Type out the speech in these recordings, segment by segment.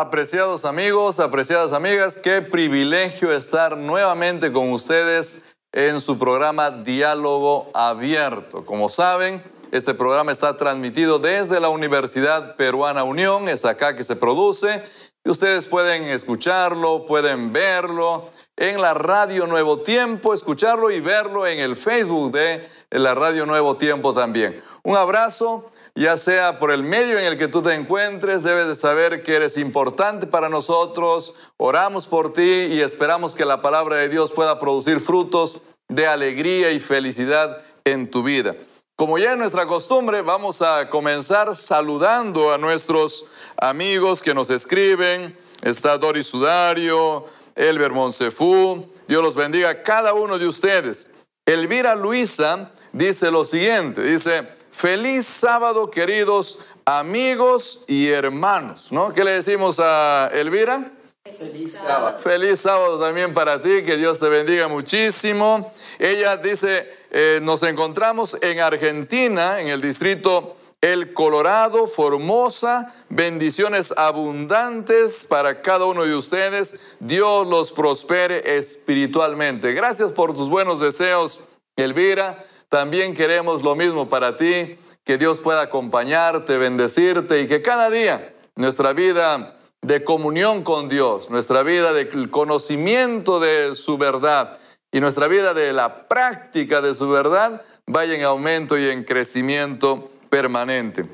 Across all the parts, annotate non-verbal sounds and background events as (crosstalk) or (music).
Apreciados amigos, apreciadas amigas, qué privilegio estar nuevamente con ustedes en su programa Diálogo Abierto. Como saben, este programa está transmitido desde la Universidad Peruana Unión, es acá que se produce, y ustedes pueden escucharlo, pueden verlo en la Radio Nuevo Tiempo, escucharlo y verlo en el Facebook de la Radio Nuevo Tiempo también. Un abrazo ya sea por el medio en el que tú te encuentres, debes de saber que eres importante para nosotros, oramos por ti y esperamos que la palabra de Dios pueda producir frutos de alegría y felicidad en tu vida. Como ya es nuestra costumbre, vamos a comenzar saludando a nuestros amigos que nos escriben. Está Doris Sudario, Elber Monsefú. Dios los bendiga a cada uno de ustedes. Elvira Luisa dice lo siguiente, dice, Feliz sábado, queridos amigos y hermanos, ¿no? ¿Qué le decimos a Elvira? Feliz sábado. Feliz sábado también para ti, que Dios te bendiga muchísimo. Ella dice, eh, nos encontramos en Argentina, en el distrito El Colorado, Formosa, bendiciones abundantes para cada uno de ustedes. Dios los prospere espiritualmente. Gracias por tus buenos deseos, Elvira. También queremos lo mismo para ti, que Dios pueda acompañarte, bendecirte y que cada día nuestra vida de comunión con Dios, nuestra vida de conocimiento de su verdad y nuestra vida de la práctica de su verdad vaya en aumento y en crecimiento permanente.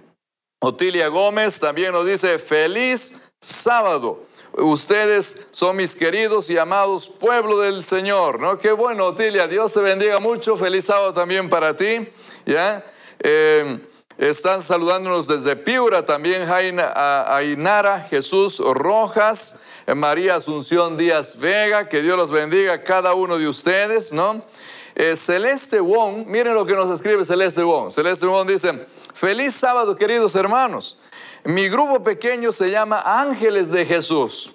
Otilia Gómez también nos dice, feliz sábado ustedes son mis queridos y amados pueblo del Señor, ¿no? Qué bueno, Otilia, Dios te bendiga mucho, feliz sábado también para ti, ¿ya? Eh, están saludándonos desde Piura también Jaina, Ainara, Jesús Rojas, eh, María Asunción Díaz Vega, que Dios los bendiga a cada uno de ustedes, ¿no? Eh, Celeste Wong, miren lo que nos escribe Celeste Wong. Celeste Wong dice, feliz sábado queridos hermanos. Mi grupo pequeño se llama Ángeles de Jesús,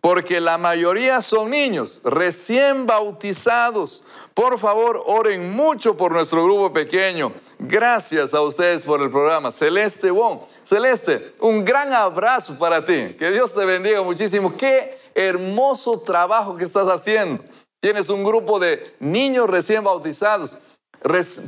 porque la mayoría son niños recién bautizados. Por favor, oren mucho por nuestro grupo pequeño. Gracias a ustedes por el programa. Celeste Wong, Celeste, un gran abrazo para ti. Que Dios te bendiga muchísimo. Qué hermoso trabajo que estás haciendo. Tienes un grupo de niños recién bautizados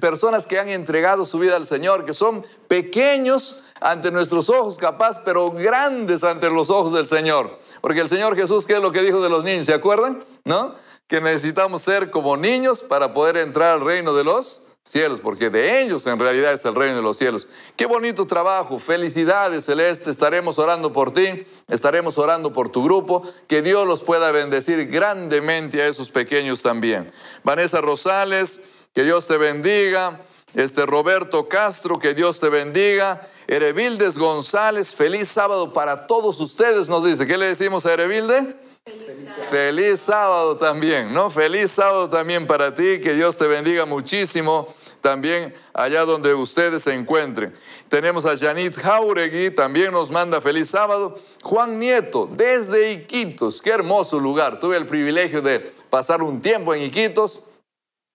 personas que han entregado su vida al Señor, que son pequeños ante nuestros ojos capaz, pero grandes ante los ojos del Señor. Porque el Señor Jesús, ¿qué es lo que dijo de los niños? ¿Se acuerdan? ¿No? Que necesitamos ser como niños para poder entrar al reino de los cielos, porque de ellos en realidad es el reino de los cielos. Qué bonito trabajo, felicidades Celeste, estaremos orando por ti, estaremos orando por tu grupo, que Dios los pueda bendecir grandemente a esos pequeños también. Vanessa Rosales, que Dios te bendiga. Este Roberto Castro, que Dios te bendiga. Erevildes González, feliz sábado para todos ustedes, nos dice. ¿Qué le decimos a Erevilde? Feliz sábado. feliz sábado también, ¿no? Feliz sábado también para ti, que Dios te bendiga muchísimo también allá donde ustedes se encuentren. Tenemos a Janit Jauregui, también nos manda feliz sábado. Juan Nieto, desde Iquitos, qué hermoso lugar. Tuve el privilegio de pasar un tiempo en Iquitos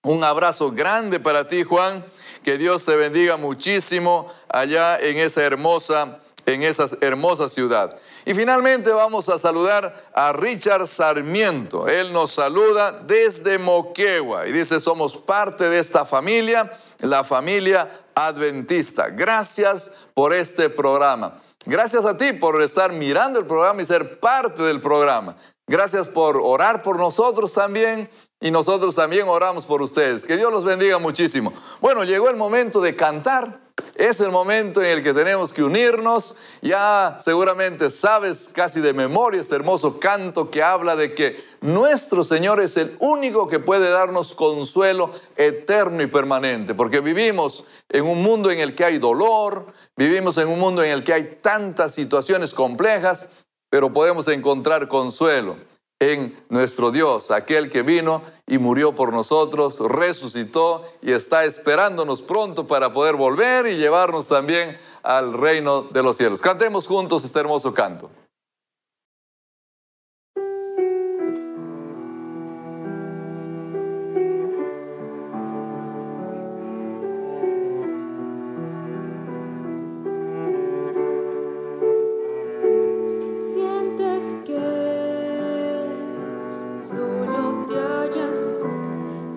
un abrazo grande para ti, Juan. Que Dios te bendiga muchísimo allá en esa hermosa en hermosa ciudad. Y finalmente vamos a saludar a Richard Sarmiento. Él nos saluda desde Moquegua y dice, somos parte de esta familia, la familia adventista. Gracias por este programa. Gracias a ti por estar mirando el programa y ser parte del programa. Gracias por orar por nosotros también y nosotros también oramos por ustedes. Que Dios los bendiga muchísimo. Bueno, llegó el momento de cantar. Es el momento en el que tenemos que unirnos. Ya seguramente sabes casi de memoria este hermoso canto que habla de que nuestro Señor es el único que puede darnos consuelo eterno y permanente. Porque vivimos en un mundo en el que hay dolor, vivimos en un mundo en el que hay tantas situaciones complejas, pero podemos encontrar consuelo en nuestro Dios, aquel que vino y murió por nosotros, resucitó y está esperándonos pronto para poder volver y llevarnos también al reino de los cielos. Cantemos juntos este hermoso canto.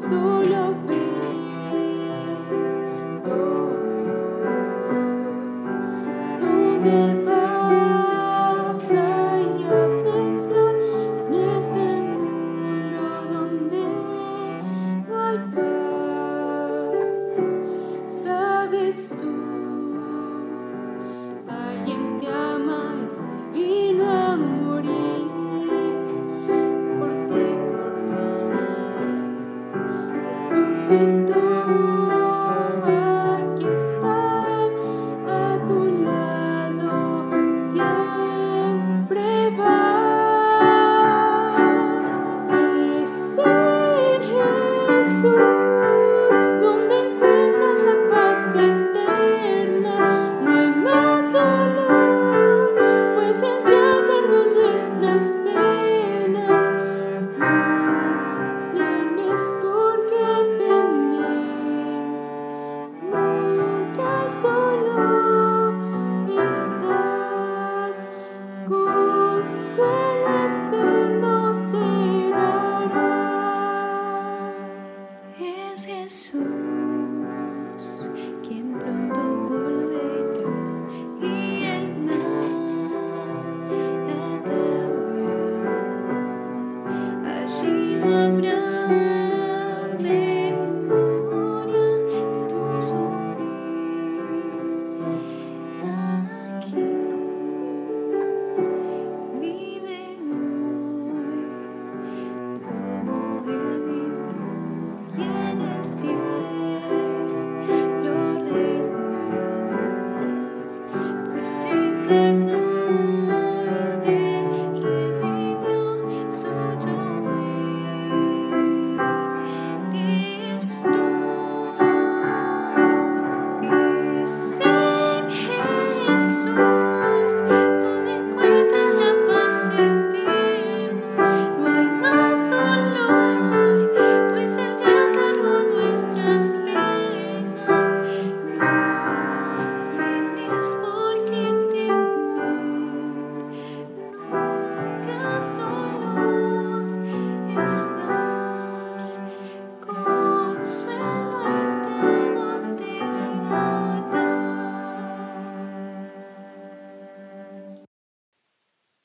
soon.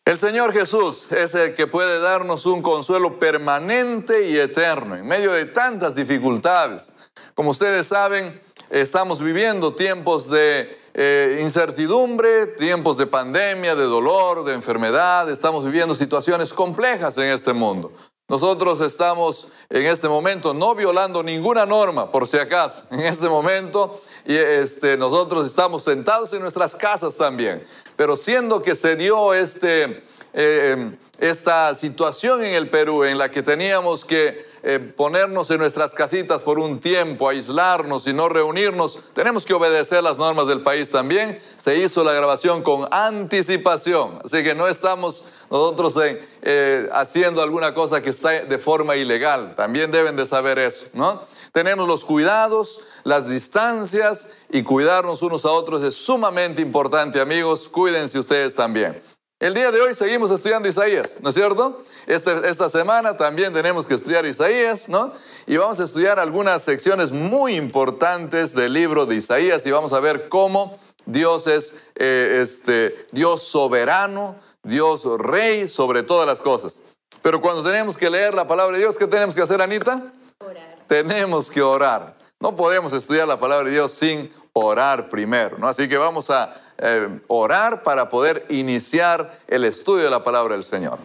El Señor Jesús es el que puede darnos un consuelo permanente y eterno en medio de tantas dificultades. Como ustedes saben, estamos viviendo tiempos de eh, incertidumbre, tiempos de pandemia, de dolor, de enfermedad. Estamos viviendo situaciones complejas en este mundo. Nosotros estamos en este momento no violando ninguna norma, por si acaso. En este momento y este, nosotros estamos sentados en nuestras casas también. Pero siendo que se dio este, eh, em, esta situación en el Perú en la que teníamos que eh, ponernos en nuestras casitas por un tiempo, aislarnos y no reunirnos, tenemos que obedecer las normas del país también. Se hizo la grabación con anticipación, así que no estamos nosotros eh, haciendo alguna cosa que está de forma ilegal, también deben de saber eso, ¿no? Tenemos los cuidados, las distancias y cuidarnos unos a otros es sumamente importante, amigos, cuídense ustedes también. El día de hoy seguimos estudiando Isaías, ¿no es cierto? Esta, esta semana también tenemos que estudiar Isaías, ¿no? Y vamos a estudiar algunas secciones muy importantes del libro de Isaías y vamos a ver cómo Dios es eh, este, Dios soberano, Dios rey sobre todas las cosas. Pero cuando tenemos que leer la palabra de Dios, ¿qué tenemos que hacer, Anita? Orar. Tenemos que orar. No podemos estudiar la palabra de Dios sin orar primero. ¿no? Así que vamos a eh, orar para poder iniciar el estudio de la palabra del Señor.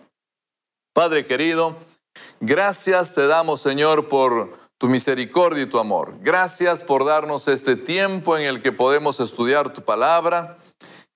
Padre querido, gracias te damos Señor por tu misericordia y tu amor. Gracias por darnos este tiempo en el que podemos estudiar tu palabra.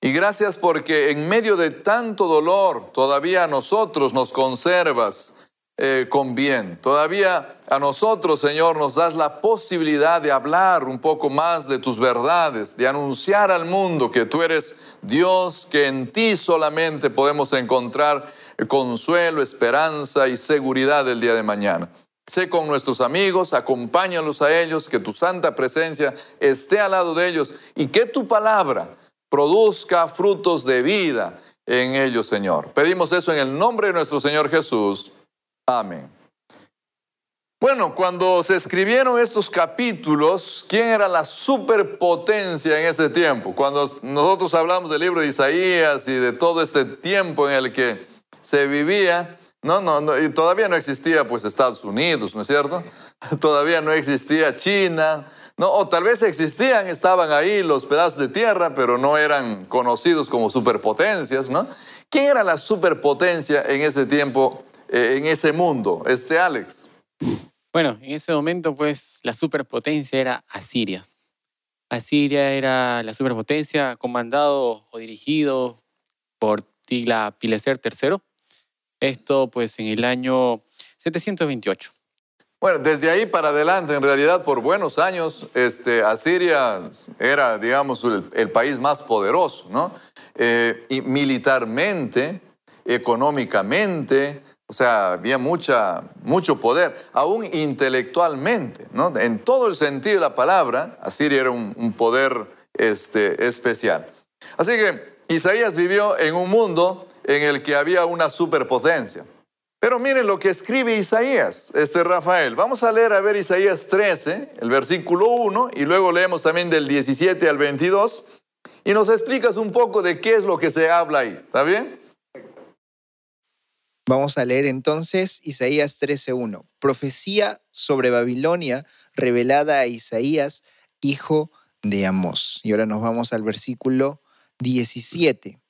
Y gracias porque en medio de tanto dolor todavía nosotros nos conservas eh, con bien. Todavía a nosotros, Señor, nos das la posibilidad de hablar un poco más de tus verdades, de anunciar al mundo que tú eres Dios, que en ti solamente podemos encontrar eh, consuelo, esperanza y seguridad el día de mañana. Sé con nuestros amigos, acompáñalos a ellos, que tu santa presencia esté al lado de ellos y que tu palabra produzca frutos de vida en ellos, Señor. Pedimos eso en el nombre de nuestro Señor Jesús. Amén. Bueno, cuando se escribieron estos capítulos, ¿quién era la superpotencia en ese tiempo? Cuando nosotros hablamos del libro de Isaías y de todo este tiempo en el que se vivía, no, no y todavía no existía pues Estados Unidos, ¿no es cierto? (laughs) Todavía no existía China, no, o tal vez existían, estaban ahí los pedazos de tierra, pero no eran conocidos como superpotencias, ¿no? ¿Quién era la superpotencia en ese tiempo eh, en ese mundo, este Alex? Bueno, en ese momento pues la superpotencia era Asiria. Asiria era la superpotencia comandado o dirigido por Tigla Pileser III. Esto pues en el año 728. Bueno, desde ahí para adelante, en realidad por buenos años, este, Asiria era, digamos, el, país más poderoso, ¿no? Eh, y militarmente, económicamente, o sea, había mucha, mucho poder, aún intelectualmente, ¿no? En todo el sentido de la palabra, Asiria era un, poder este, especial. Así que Isaías vivió en un mundo en el que había una superpotencia. Pero miren lo que escribe Isaías, este Rafael. Vamos a leer a ver Isaías 13, el versículo 1, y luego leemos también del 17 al 22, y nos explicas un poco de qué es lo que se habla ahí, ¿está bien? Vamos a leer entonces Isaías 13:1, profecía sobre Babilonia revelada a Isaías, hijo de Amós. Y ahora nos vamos al versículo 17.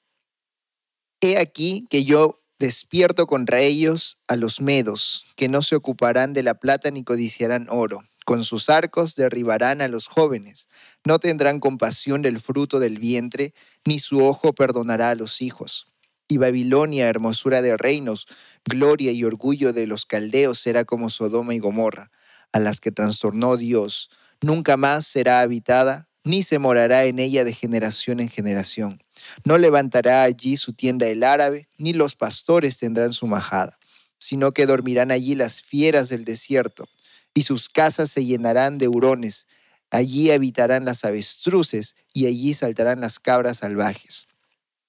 He aquí que yo despierto contra ellos a los medos, que no se ocuparán de la plata ni codiciarán oro. Con sus arcos derribarán a los jóvenes. No tendrán compasión del fruto del vientre, ni su ojo perdonará a los hijos y Babilonia, hermosura de reinos, gloria y orgullo de los caldeos, será como Sodoma y Gomorra, a las que trastornó Dios. Nunca más será habitada, ni se morará en ella de generación en generación. No levantará allí su tienda el árabe, ni los pastores tendrán su majada, sino que dormirán allí las fieras del desierto, y sus casas se llenarán de hurones. Allí habitarán las avestruces, y allí saltarán las cabras salvajes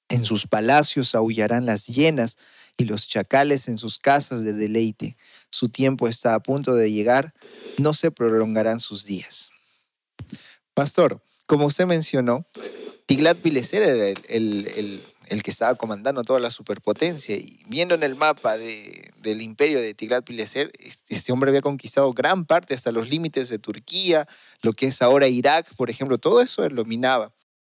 en sus palacios aullarán las hienas y los chacales en sus casas de deleite. Su tiempo está a punto de llegar, no se prolongarán sus días. Pastor, como usted mencionó, Tiglat-Pileser era el, que estaba comandando toda la superpotencia. Y viendo en el mapa del imperio de Tiglat-Pileser, este hombre había conquistado gran parte, hasta los límites de Turquía, lo que es ahora Irak, por ejemplo, todo eso iluminaba.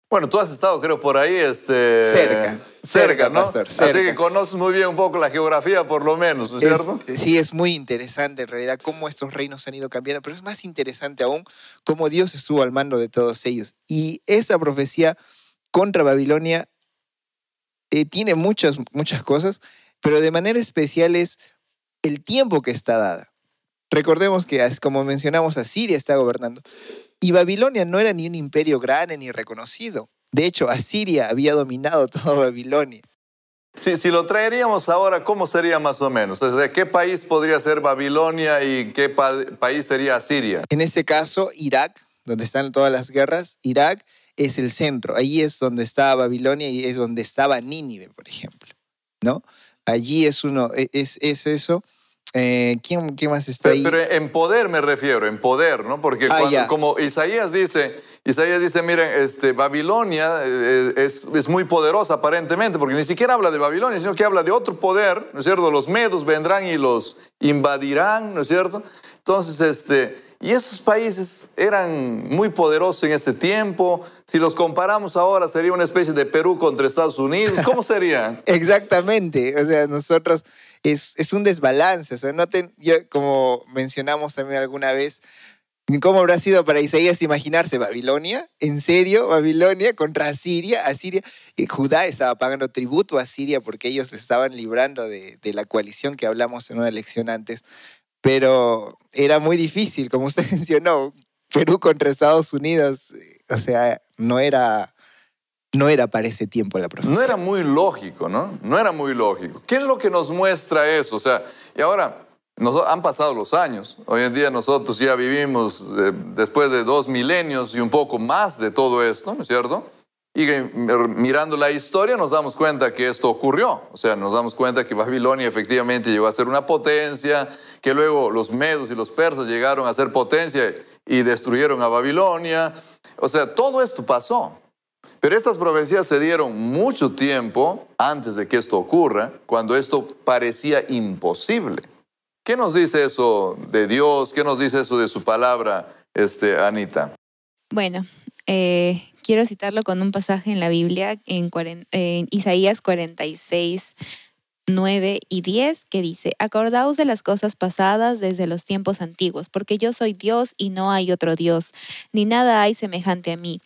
Bueno, tú has estado, creo, por ahí, este... Cerca. Cerca, ¿no? Así que conoces muy bien un poco la geografía, por lo menos, ¿no es cierto? Sí, es muy interesante en realidad cómo estos reinos han ido cambiando, pero es más interesante aún cómo Dios estuvo al mando de todos ellos. Y esa profecía contra Babilonia eh, tiene muchas, muchas cosas, pero de manera especial es el tiempo que está dada. Recordemos que, como mencionamos, Asiria está gobernando, y Babilonia no era ni un imperio grande ni reconocido. De hecho, Asiria había dominado (laughs) toda Babilonia. Si, lo traeríamos ahora, ¿cómo sería más o menos? O ¿Qué país podría ser Babilonia y qué país sería Asiria? En este caso, Irak, donde están todas las guerras, Irak es el centro. Allí es donde estaba Babilonia y es donde estaba Nínive, por ejemplo. ¿no? Allí es, uno, e, es, es eso. Eh, ¿quién, más está ahí? Pero, en poder me refiero, en poder, ¿no? Porque ah, como Isaías dice, Isaías dice, miren, este, Babilonia eh, es, es, muy poderosa aparentemente, porque ni siquiera habla de Babilonia, sino que habla de otro poder, ¿no es cierto? Los medos vendrán y los invadirán, ¿no es cierto? Entonces, este, y esos países eran muy poderosos en ese tiempo. Si los comparamos ahora, sería una especie de Perú contra Estados Unidos. ¿Cómo sería? (laughs) Exactamente. O sea, nosotros es, un desbalance. O sea, como mencionamos también alguna vez, ¿Cómo habrá sido para Isaías imaginarse Babilonia? ¿En serio? ¿Babilonia contra Asiria? Asiria. Eh, Judá estaba pagando tributo a Asiria porque ellos les estaban librando de, de, la coalición que hablamos en una lección antes pero era muy difícil, como usted (laughs) mencionó, Perú contra Estados Unidos, eh, o sea, no era, no era para ese tiempo la profesión. No era muy lógico, ¿no? No era muy lógico. ¿Qué es lo que nos muestra eso? O sea, y ahora... Nos, han pasado los años. Hoy en día nosotros ya vivimos eh, después de dos milenios y un poco más de todo esto, ¿no es cierto? Y mirando la historia nos damos cuenta que esto ocurrió. O sea, nos damos cuenta que Babilonia efectivamente llegó a ser una potencia, que luego los medos y los persas llegaron a ser potencia y destruyeron a Babilonia. O sea, todo esto pasó. Pero estas profecías se dieron mucho tiempo antes de que esto ocurra, cuando esto parecía imposible. ¿Qué nos dice eso de Dios? ¿Qué nos dice eso de su palabra, este, Anita? Bueno, eh, quiero citarlo con un pasaje en la Biblia, en, Isaías 46, 9 y 10, que dice, Acordaos de las cosas pasadas desde los tiempos antiguos, porque yo soy Dios y no hay otro Dios, ni nada hay semejante a mí,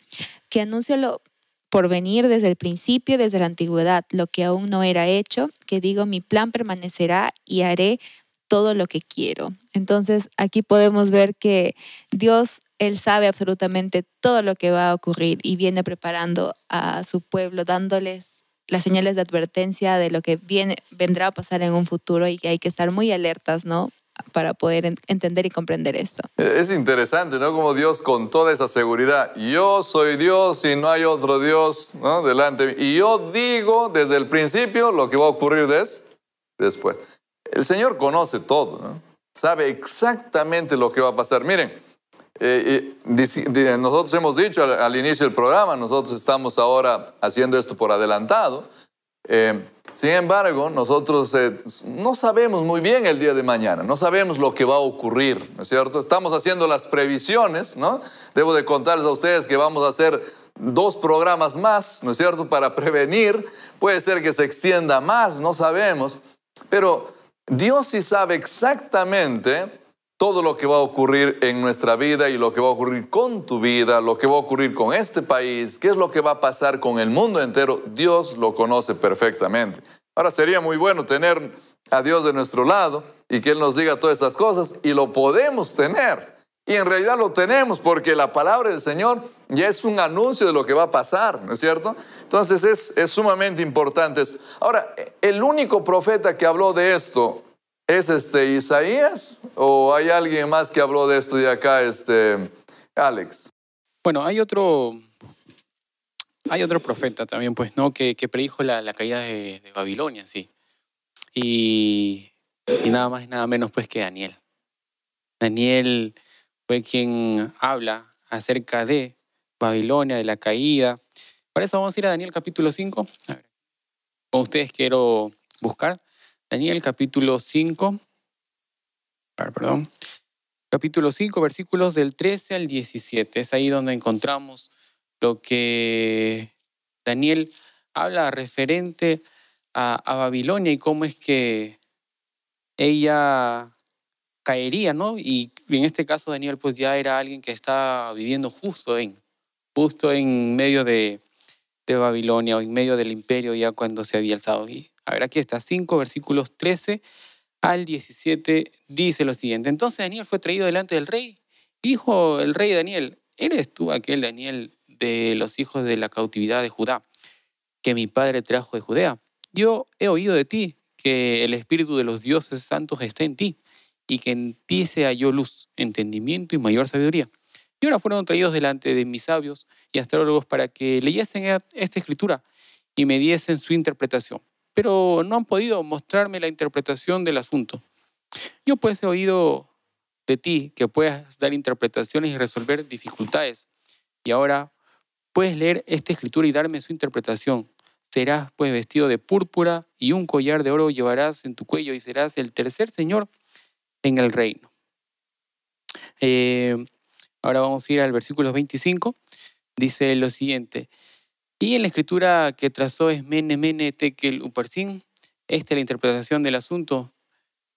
que anuncio lo por venir desde el principio, desde la antigüedad, lo que aún no era hecho, que digo, mi plan permanecerá y haré todo lo que quiero. Entonces, aquí podemos ver que Dios él sabe absolutamente todo lo que va a ocurrir y viene preparando a su pueblo, dándoles las señales de advertencia de lo que viene, vendrá a pasar en un futuro y que hay que estar muy alertas, ¿no? Para poder entender y comprender esto. E, es interesante, ¿no? Como Dios con toda esa seguridad, yo soy Dios y no hay otro Dios, ¿no? Delante. Y yo digo desde el principio lo que va a ocurrir después. El Señor conoce todo, ¿no? Sabe exactamente lo que va a pasar. Miren, eh, nosotros hemos dicho al, inicio del programa, nosotros estamos ahora haciendo esto por adelantado. Eh, sin embargo, nosotros eh, no sabemos muy bien el día de mañana, no sabemos lo que va a ocurrir, ¿no es cierto? Estamos haciendo las previsiones, ¿no? Debo de contarles a ustedes que vamos a hacer dos programas más, ¿no es cierto?, para prevenir. Puede ser que se extienda más, no sabemos, pero Dios sí sabe exactamente todo lo que va a ocurrir en nuestra vida y lo que va a ocurrir con tu vida, lo que va a ocurrir con este país, qué es lo que va a pasar con el mundo entero, Dios lo conoce perfectamente. Ahora sería muy bueno tener a Dios de nuestro lado y que Él nos diga todas estas cosas y lo podemos tener. Y en realidad lo tenemos porque la palabra del Señor ya es un anuncio de lo que va a pasar, ¿no es cierto? Entonces es, sumamente importante esto. Ahora, el único profeta que habló de esto ¿Es este Isaías o hay alguien más que habló de esto de acá, este Alex? Bueno, hay otro, hay otro profeta también, pues, ¿no? Que, predijo la, caída de, Babilonia, sí. Y, nada más y nada menos, pues, que Daniel. Daniel fue quien habla acerca de Babilonia, de la caída. Para eso vamos a ir a Daniel capítulo 5. A ver. Con ustedes quiero buscar Daniel capítulo 5, ah, capítulo 5, versículos del 13 al 17. Es ahí donde encontramos lo que Daniel habla referente a, Babilonia y cómo es que ella caería, ¿no? Y en este caso Daniel pues ya era alguien que estaba viviendo justo en, justo en medio de, Babilonia o en medio del imperio ya cuando se había alzado. Y a ver, aquí está, 5, versículos 13 al 17, dice lo siguiente. Entonces Daniel fue traído delante del rey dijo el rey Daniel, ¿eres tú aquel Daniel de los hijos de la cautividad de Judá que mi padre trajo de Judea? Yo he oído de ti que el espíritu de los dioses santos está en ti y que en ti se halló luz, entendimiento y mayor sabiduría. Y ahora fueron traídos delante de mis sabios y astrólogos para que leyesen esta escritura y me diesen su interpretación pero no han podido mostrarme la interpretación del asunto. Yo pues he oído de ti que puedas dar interpretaciones y resolver dificultades, y ahora puedes leer esta escritura y darme su interpretación. Serás pues vestido de púrpura y un collar de oro llevarás en tu cuello y serás el tercer señor en el reino. Eh, ahora vamos a ir al versículo 25. Dice lo siguiente, y en la escritura que trazó es Mene, Mene, Tekel, Uparsin, esta es la interpretación del asunto.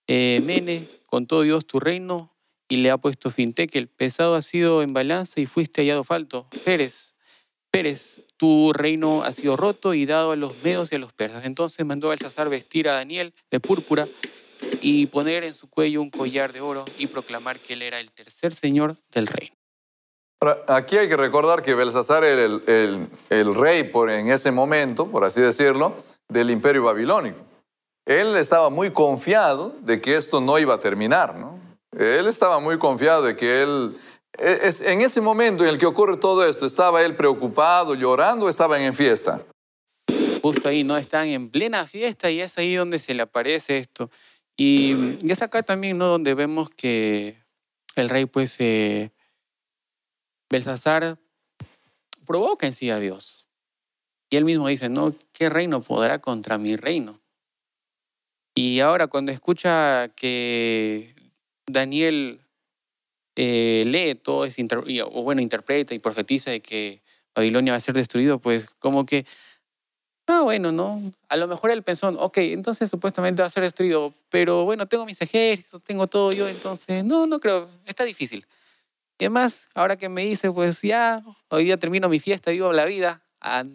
Eh, mene, con todo Dios tu reino, y le ha puesto fin. Tekel, pesado ha sido en balanza y fuiste hallado falto. Feres, Pérez, tu reino ha sido roto y dado a los medos y a los persas. Entonces mandó a Baltasar vestir a Daniel de púrpura y poner en su cuello un collar de oro y proclamar que él era el tercer señor del reino aquí hay que recordar que Belsasar era el, rey por, en ese momento, por así decirlo, del imperio babilónico. Él estaba muy confiado de que esto no iba a terminar, ¿no? Él estaba muy confiado de que él... E, en ese momento en el que ocurre todo esto, ¿estaba él preocupado, llorando o estaban en fiesta? Justo ahí, ¿no? Están en plena fiesta y es ahí donde se le aparece esto. Y, es acá también, ¿no? Donde vemos que el rey pues... Belsasar provoca en sí a Dios. Y él mismo dice, no, ¿qué reino podrá contra mi reino? Y ahora cuando escucha que Daniel eh, lee todo, es o bueno, interpreta y profetiza de que Babilonia va a ser destruido, pues como que, ah, bueno, no, a lo mejor él pensó, ok, entonces supuestamente va a ser destruido, pero bueno, tengo mis ejércitos, tengo todo yo, entonces, no, no creo, está difícil. ¿Qué más? Ahora que me dice, pues ya, hoy día termino mi fiesta, vivo la vida,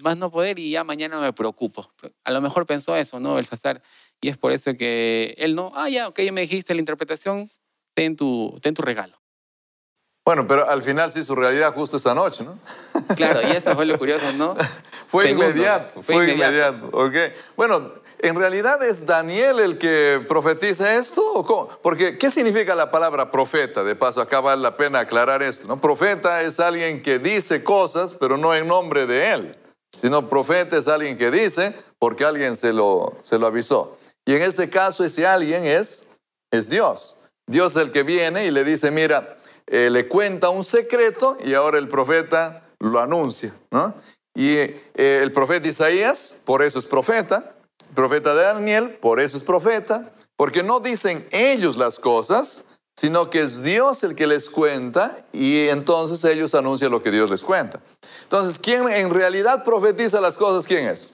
más no poder y ya mañana me preocupo. A lo mejor pensó eso, ¿no? El Belsasar. Y es por eso que él no, ah, ya, ok, me dijiste la interpretación, ten tu, ten tu regalo. Bueno, pero al final sí, su realidad justo esa noche, ¿no? Claro, y eso fue lo curioso, ¿no? (laughs) fue inmediato, fue inmediato. inmediato. ok. Bueno, ¿En realidad es Daniel el que profetiza esto? Porque, ¿qué significa la palabra profeta? De paso, acá vale la pena aclarar esto. ¿no? Profeta es alguien que dice cosas, pero no en nombre de él, sino profeta es alguien que dice porque alguien se lo, se lo avisó. Y en este caso, ese alguien es, es Dios. Dios es el que viene y le dice, mira, eh, le cuenta un secreto y ahora el profeta lo anuncia. ¿no? Y eh, el profeta Isaías, por eso es profeta, profeta de Daniel, por eso es profeta, porque no dicen ellos las cosas, sino que es Dios el que les cuenta y entonces ellos anuncian lo que Dios les cuenta. Entonces, ¿quién en realidad profetiza las cosas? ¿Quién es?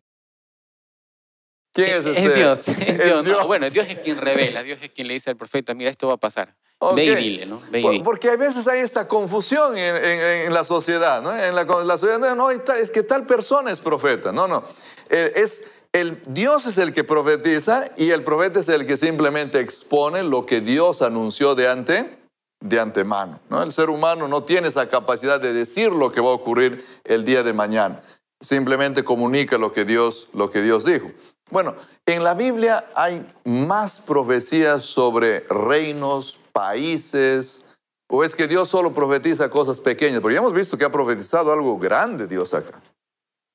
¿Quién es, este? (laughs) es Dios. Es, Dios? bueno, Dios es quien revela, Dios es quien le dice al profeta, mira, esto va a pasar. Ve y dile, ¿no? Ve Porque a veces hay esta confusión en, la sociedad, ¿no? En la, sociedad, no, es que tal persona es profeta. No, no. Eh, es el Dios es el que profetiza y el profeta es el que simplemente expone lo que Dios anunció de ante de antemano. ¿no? El ser humano no tiene esa capacidad de decir lo que va a ocurrir el día de mañana. Simplemente comunica lo que Dios, lo que Dios dijo. Bueno, en la Biblia hay más profecías sobre reinos, países, o es que Dios solo profetiza cosas pequeñas, porque ya hemos visto que ha profetizado algo grande Dios acá.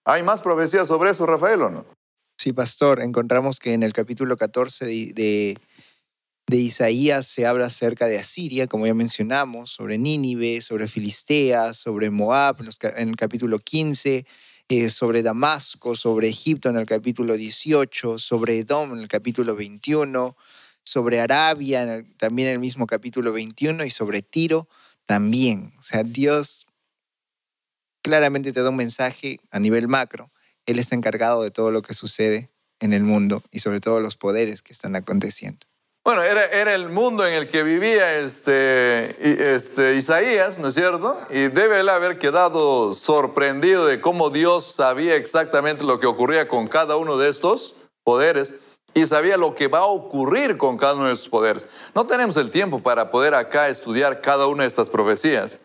¿Hay más profecías sobre eso, Rafael, o no? Sí, pastor, encontramos que en el capítulo 14 de, Isaías se habla acerca de Asiria, como ya mencionamos, sobre Nínive, sobre Filistea, sobre Moab, en el capítulo 15, eh, sobre Damasco, sobre Egipto en el capítulo 18, sobre Edom en el capítulo 21, sobre Arabia también en el mismo capítulo 21 y sobre Tiro también. O sea, Dios claramente te da un mensaje a nivel macro él está encargado de todo lo que sucede en el mundo y sobre todo los poderes que están aconteciendo. Bueno, era, el mundo en el que vivía este, este, Isaías, ¿no es cierto? Y debe él haber quedado sorprendido de cómo Dios sabía exactamente lo que ocurría con cada uno de estos poderes y sabía lo que va a ocurrir con cada uno de estos poderes. No tenemos el tiempo para poder acá estudiar cada una de estas profecías.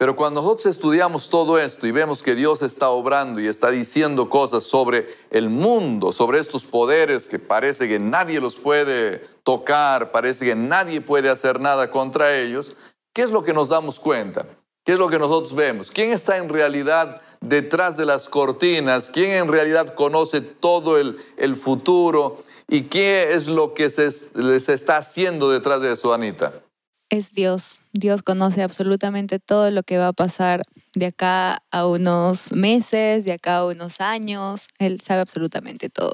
Pero cuando nosotros estudiamos todo esto y vemos que Dios está obrando y está diciendo cosas sobre el mundo, sobre estos poderes que parece que nadie los puede tocar, parece que nadie puede hacer nada contra ellos, ¿qué es lo que nos damos cuenta? ¿Qué es lo que nosotros vemos? ¿Quién está en realidad detrás de las cortinas? ¿Quién en realidad conoce todo el, futuro? ¿Y qué es lo que se les está haciendo detrás de eso, Anita? es Dios. Dios conoce absolutamente todo lo que va a pasar de acá a unos meses, de acá a unos años. Él sabe absolutamente todo.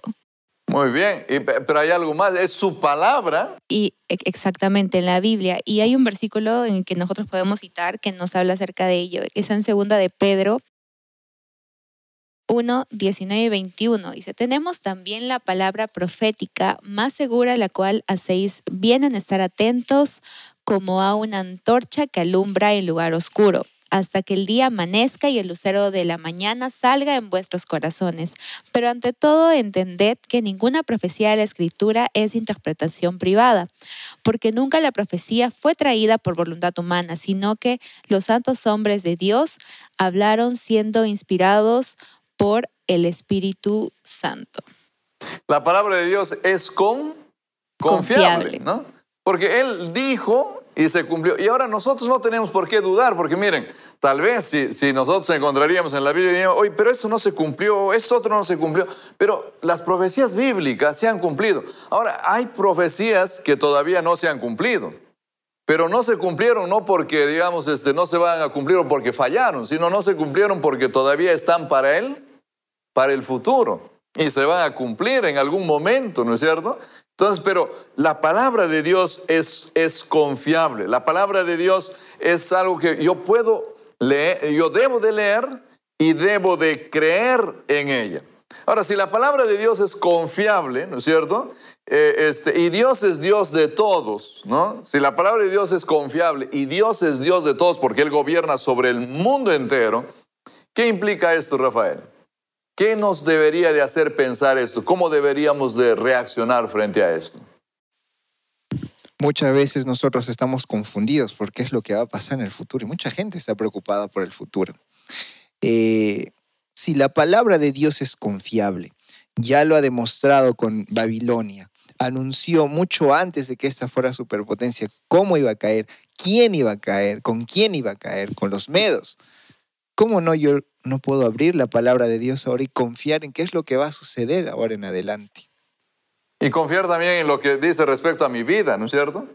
Muy bien, pero hay algo más, es su palabra. Y e, exactamente en la Biblia. Y hay un versículo en que nosotros podemos citar que nos habla acerca de ello. Es en segunda de Pedro 1, 19 y 21. Dice, tenemos también la palabra profética más segura, la cual hacéis bien en estar atentos como a una antorcha que alumbra en lugar oscuro, hasta que el día amanezca y el lucero de la mañana salga en vuestros corazones. Pero ante todo, entended que ninguna profecía de la Escritura es interpretación privada, porque nunca la profecía fue traída por voluntad humana, sino que los santos hombres de Dios hablaron siendo inspirados por el Espíritu Santo. La palabra de Dios es confiable, confiable. ¿no? Porque Él dijo y se cumplió. Y ahora nosotros no tenemos por qué dudar, porque miren, tal vez si, nosotros encontraríamos en la Biblia y diríamos, oye, pero eso no se cumplió, esto otro no se cumplió, pero las profecías bíblicas se han cumplido. Ahora, hay profecías que todavía no se han cumplido, pero no se cumplieron no porque, digamos, este, no se van a cumplir o porque fallaron, sino no se cumplieron porque todavía están para Él, para el futuro. Y se van a cumplir en algún momento, ¿no es cierto? Entonces, pero la palabra de Dios es, es confiable. La palabra de Dios es algo que yo puedo leer, yo debo de leer y debo de creer en ella. Ahora, si la palabra de Dios es confiable, ¿no es cierto? Eh, este, y Dios es Dios de todos, ¿no? Si la palabra de Dios es confiable y Dios es Dios de todos porque Él gobierna sobre el mundo entero, ¿qué implica esto, Rafael? ¿Qué nos debería de hacer pensar esto? ¿Cómo deberíamos de reaccionar frente a esto? Muchas veces nosotros estamos confundidos porque es lo que va a pasar en el futuro y mucha gente está preocupada por el futuro. Eh, si la palabra de Dios es confiable, ya lo ha demostrado con Babilonia, anunció mucho antes de que esta fuera superpotencia cómo iba a caer, quién iba a caer, con quién iba a caer, con los medos. ¿Cómo no yo no puedo abrir la palabra de Dios ahora y confiar en qué es lo que va a suceder ahora en adelante. Y confiar también en lo que dice respecto a mi vida, ¿no es cierto?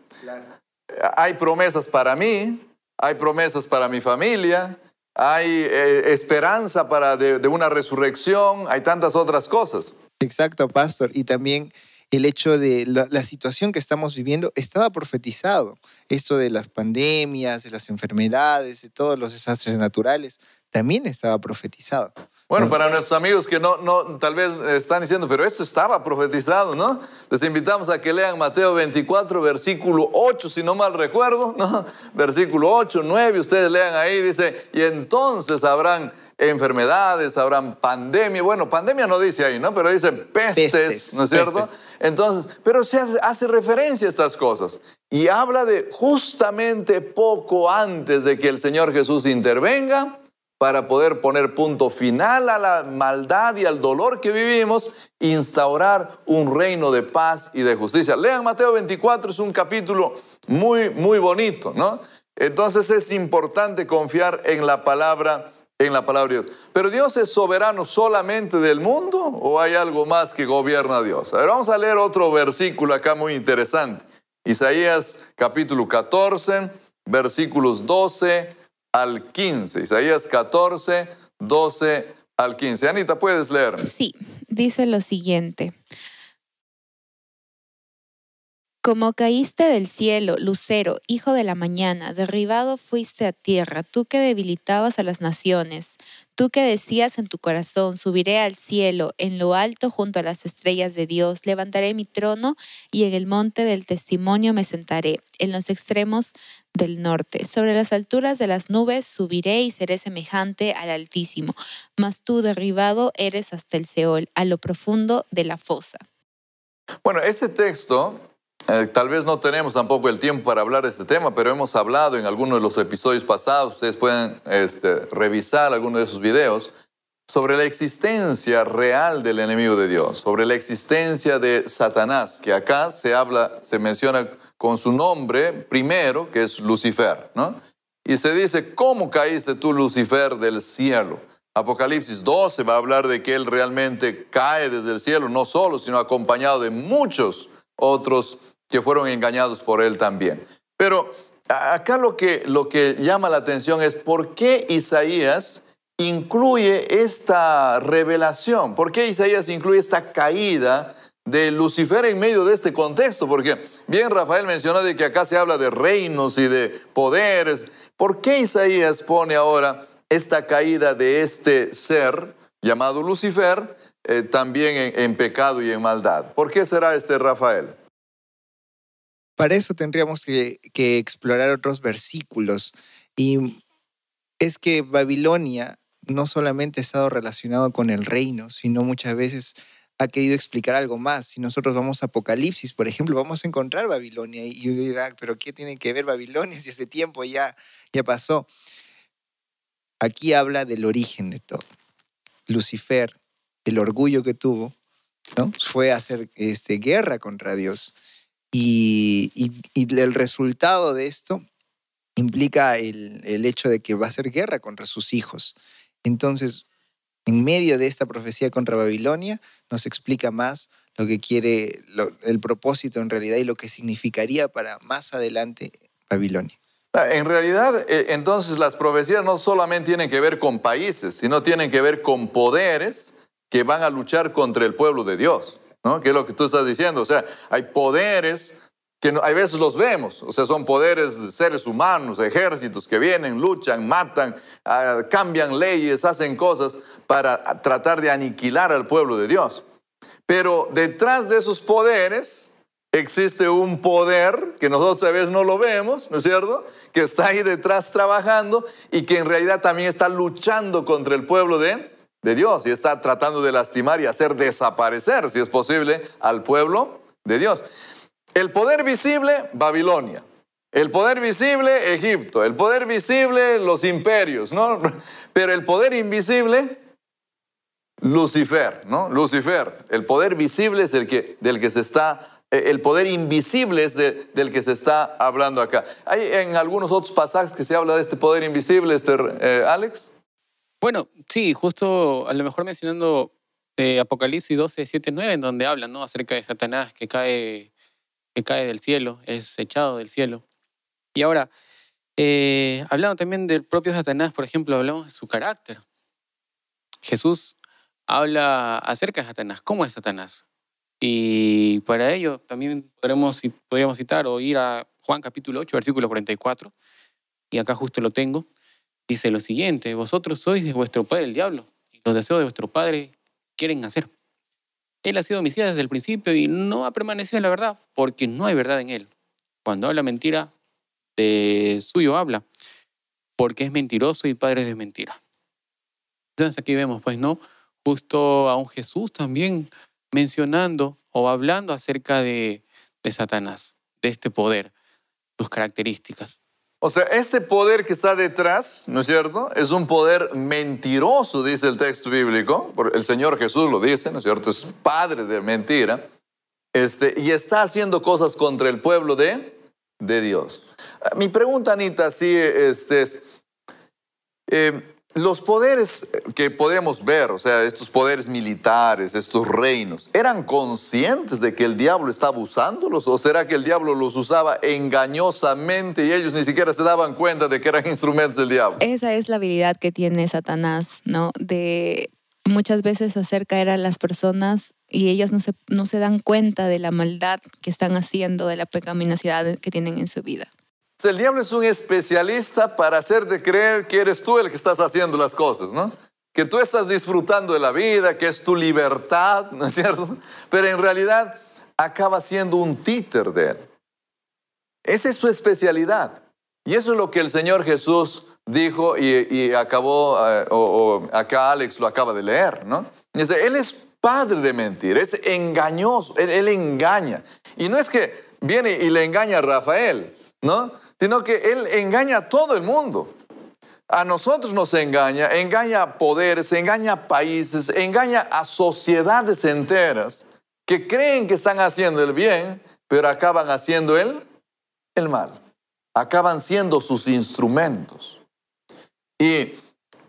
Hay promesas para mí, hay promesas para mi familia, hay eh, esperanza para de, una resurrección, hay tantas otras cosas. Exacto, pastor. Y también el hecho de la, situación que estamos viviendo estaba profetizado. Esto de las pandemias, de las enfermedades, de todos los desastres naturales, también estaba profetizado. Bueno, para nuestros amigos que no, no, tal vez están diciendo, pero esto estaba profetizado, ¿no? Les invitamos a que lean Mateo 24, versículo 8, si no mal recuerdo, ¿no? (laughs) Versículo 8, 9, ustedes lean ahí, dice, y entonces habrán enfermedades, habrán pandemia, bueno, pandemia no dice ahí, ¿no? Pero dice pestes, ¿no es cierto? Entonces, pero se hace referencia a estas cosas y habla de justamente poco antes de que el Señor Jesús intervenga para poder poner punto final a la maldad y al dolor que vivimos, instaurar un reino de paz y de justicia. Lean Mateo 24, es un capítulo muy, muy bonito, ¿no? Entonces es importante confiar en la palabra, en la palabra de Dios. Pero Dios es soberano solamente del mundo o hay algo más que gobierna a Dios. A ver, vamos a leer otro versículo acá muy interesante. Isaías capítulo 14, versículos 12 al 15. Isaías 14, 12 al 15. Anita, ¿puedes leer? Sí, dice lo siguiente. Como caíste del cielo, lucero, hijo de la mañana, derribado fuiste a tierra, tú que debilitabas a las naciones, tú que decías en tu corazón, subiré al cielo, en lo alto junto a las estrellas de Dios, levantaré mi trono y en el monte del testimonio me sentaré, en los extremos del norte, sobre las alturas de las nubes subiré y seré semejante al Altísimo, mas tú derribado eres hasta el Seol, a lo profundo de la fosa. Bueno, este texto eh, tal vez no tenemos tampoco el tiempo para hablar de este tema, pero hemos hablado en algunos de los episodios pasados, ustedes pueden este, revisar algunos de esos videos, sobre la existencia real del enemigo de Dios, sobre la existencia de Satanás, que acá se habla, se menciona con su nombre primero, que es Lucifer, ¿no? Y se dice, ¿cómo caíste tú, Lucifer, del cielo? Apocalipsis 12 va a hablar de que él realmente cae desde el cielo, no solo, sino acompañado de muchos otros que fueron engañados por él también. Pero acá lo que, lo que llama la atención es por qué Isaías incluye esta revelación, por qué Isaías incluye esta caída de Lucifer en medio de este contexto, porque bien Rafael mencionó de que acá se habla de reinos y de poderes. ¿Por qué Isaías pone ahora esta caída de este ser llamado Lucifer eh, también en pecado y en maldad? ¿Por qué será este Rafael? Para eso tendríamos que, explorar otros versículos. Y es que Babilonia no solamente ha estado relacionado con el reino, sino muchas veces ha querido explicar algo más. Si nosotros vamos a Apocalipsis, por ejemplo, vamos a encontrar Babilonia y dirá, ah, pero ¿qué tiene que ver Babilonia si ese tiempo ya, ya pasó? Aquí habla del origen de todo. Lucifer, el orgullo que tuvo, ¿no? fue hacer este, guerra contra Dios. Y, el resultado de esto implica el, hecho de que va a ser guerra contra sus hijos. Entonces, en medio de esta profecía contra Babilonia, nos explica más lo que quiere, el propósito en realidad y lo que significaría para más adelante Babilonia. Ah, en realidad, eh, entonces las profecías no solamente tienen que ver con países, sino tienen que ver con poderes que van a luchar contra el pueblo de Dios, ¿no? Que es lo que tú estás diciendo. O sea, hay poderes que no, a veces los vemos, o sea, son poderes de seres humanos, ejércitos que vienen, luchan, matan, ah, cambian leyes, hacen cosas para tratar de aniquilar al pueblo de Dios. Pero detrás de esos poderes existe un poder que nosotros a veces no lo vemos, ¿no es cierto? Que está ahí detrás trabajando y que en realidad también está luchando contra el pueblo de de Dios y está tratando de lastimar y hacer desaparecer, si es posible, al pueblo de Dios. El poder visible, Babilonia. El poder visible, Egipto. El poder visible, los imperios, ¿no? (laughs) Pero el poder invisible, Lucifer, ¿no? Lucifer. El poder visible es el que, del que se está, eh, el poder invisible es del que se está hablando acá. Hay en algunos otros pasajes que se habla de este poder invisible, este, eh, Alex. Bueno, sí, justo a lo mejor mencionando de eh, Apocalipsis 12, 7, 9, en donde hablan ¿no? acerca de Satanás que cae, que cae del cielo, es echado del cielo. Y ahora, eh, hablando también del propio Satanás, por ejemplo, hablamos de su carácter. Jesús habla acerca de Satanás, cómo es Satanás. Y para ello también podremos, podríamos citar o ir a Juan capítulo 8, versículo 44, y acá justo lo tengo, dice lo siguiente, vosotros sois de vuestro padre el diablo, y los deseos de vuestro padre quieren hacer. Él ha sido homicida desde el principio y no ha permanecido en la verdad, porque no hay verdad en él. Cuando habla mentira, de suyo habla, porque es mentiroso y padre de mentira. Entonces aquí vemos, pues, ¿no? Justo a un Jesús también mencionando o hablando acerca de Satanás, de este poder, sus características. O sea, este poder que está detrás, ¿no es cierto? Es un poder mentiroso, dice el texto bíblico. El Señor Jesús lo dice, ¿no es cierto? Es padre de mentira. Este, y está haciendo cosas contra el pueblo de, de Dios. Ah, mi pregunta, Anita, sí, este, es, eh, los poderes eh, que podemos ver, o sea, estos poderes militares, estos reinos, ¿eran conscientes de que el diablo estaba usándolos? ¿O será que el diablo los usaba engañosamente y ellos ni siquiera se daban cuenta de que eran instrumentos del diablo? Esa es la habilidad que tiene Satanás, ¿no? De muchas veces hacer caer a las personas y ellos no se, no se dan cuenta de la maldad que están haciendo, de la pecaminosidad que tienen en su vida. El diablo es un especialista para hacerte creer que eres tú el que estás haciendo las cosas, ¿no? Que tú estás disfrutando de la vida, que es tu libertad, ¿no es cierto? Pero en realidad acaba siendo un títer de él. Esa es su especialidad. Y eso es lo que el Señor Jesús dijo y, acabó, eh, o, acá Alex lo acaba de leer, ¿no? Dice, él es padre de mentir, es engañoso, él engaña. Y no es que viene y le engaña a Rafael, ¿no? sino que Él engaña a todo el mundo. A nosotros nos engaña, engaña a poderes, engaña a países, engaña a sociedades enteras que creen que están haciendo el bien, pero acaban haciendo el, el mal. Acaban siendo sus instrumentos. Y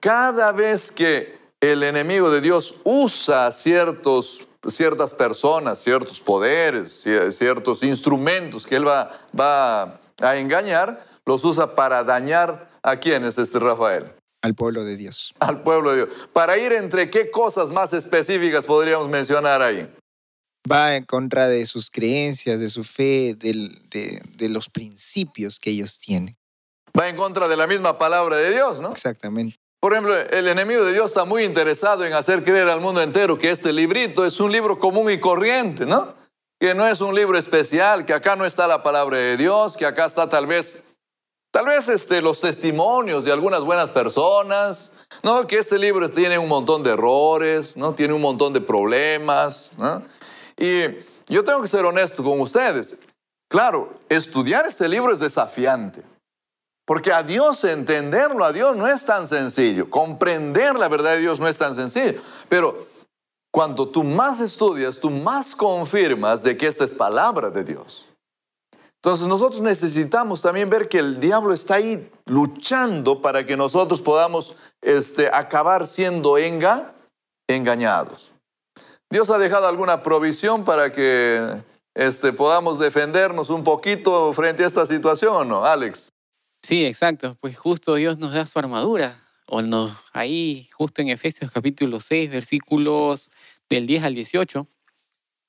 cada vez que el enemigo de Dios usa ciertos, ciertas personas, ciertos poderes, ciertos instrumentos que él va, va a engañar, los usa para dañar a quienes, este Rafael. Al pueblo de Dios. Al pueblo de Dios. Para ir entre qué cosas más específicas podríamos mencionar ahí. Va en contra de sus creencias, de su fe, de los principios que ellos tienen. Va en contra de la misma palabra de Dios, ¿no? Exactamente. Por ejemplo, el enemigo de Dios está muy interesado en hacer creer al mundo entero que este librito es un libro común y corriente, ¿no? que no es un libro especial, que acá no está la palabra de Dios, que acá está tal vez, tal vez este, los testimonios de algunas buenas personas, no, que este libro tiene un montón de errores, no, tiene un montón de problemas, y yo tengo que ser honesto con ustedes. Claro, estudiar este libro es desafiante. Porque a Dios entenderlo, a Dios no es tan sencillo. Comprender la verdad de Dios no es tan sencillo. Pero cuando tú más estudias, tú más confirmas de que esta es palabra de Dios. Entonces nosotros necesitamos también ver que el diablo está ahí luchando para que nosotros podamos este, acabar siendo enga, engañados. Dios ha dejado alguna provisión para que este, podamos defendernos un poquito frente a esta situación, ¿no, Alex? Sí, exacto. Pues justo Dios nos da su armadura o ahí justo en Efesios capítulo 6, versículos del 10 al 18,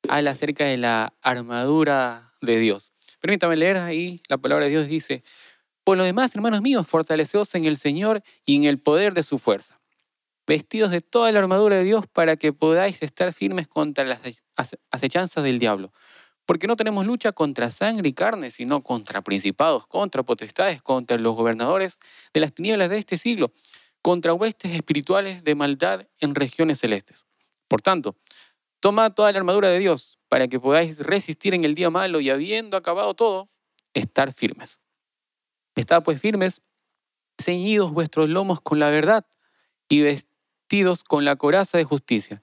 habla acerca de la armadura de Dios. Permítame leer ahí, la palabra de Dios dice, por lo demás, hermanos míos, fortaleceos en el Señor y en el poder de su fuerza, vestidos de toda la armadura de Dios para que podáis estar firmes contra las acechanzas del diablo. Porque no tenemos lucha contra sangre y carne, sino contra principados, contra potestades, contra los gobernadores de las tinieblas de este siglo, contra huestes espirituales de maldad en regiones celestes. Por tanto, toma toda la armadura de Dios para que podáis resistir en el día malo y habiendo acabado todo, estar firmes. Estad pues firmes, ceñidos vuestros lomos con la verdad y vestidos con la coraza de justicia,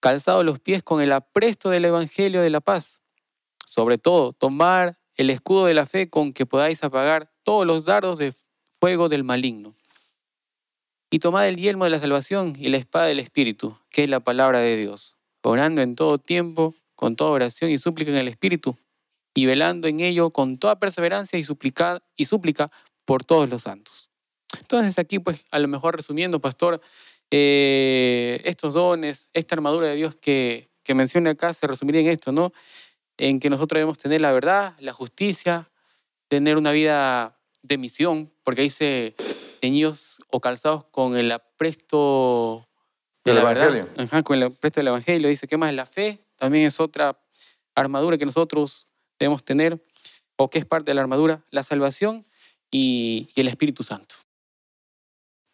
calzados los pies con el apresto del Evangelio de la paz. Sobre todo, tomar el escudo de la fe con que podáis apagar todos los dardos de fuego del maligno y tomad el yelmo de la salvación y la espada del Espíritu, que es la palabra de Dios, orando en todo tiempo, con toda oración y súplica en el Espíritu, y velando en ello con toda perseverancia y, súplica por todos los santos. Entonces aquí, pues, a lo mejor resumiendo, pastor, eh, estos dones, esta armadura de Dios que, menciona acá, se resumiría en esto, ¿no? En que nosotros debemos tener la verdad, la justicia, tener una vida de misión, porque ahí se, teñidos o calzados con el apresto de la evangelio. verdad. con el apresto del Evangelio. Dice, ¿qué más? La fe también es otra armadura que nosotros debemos tener o que es parte de la armadura, la salvación y, el Espíritu Santo.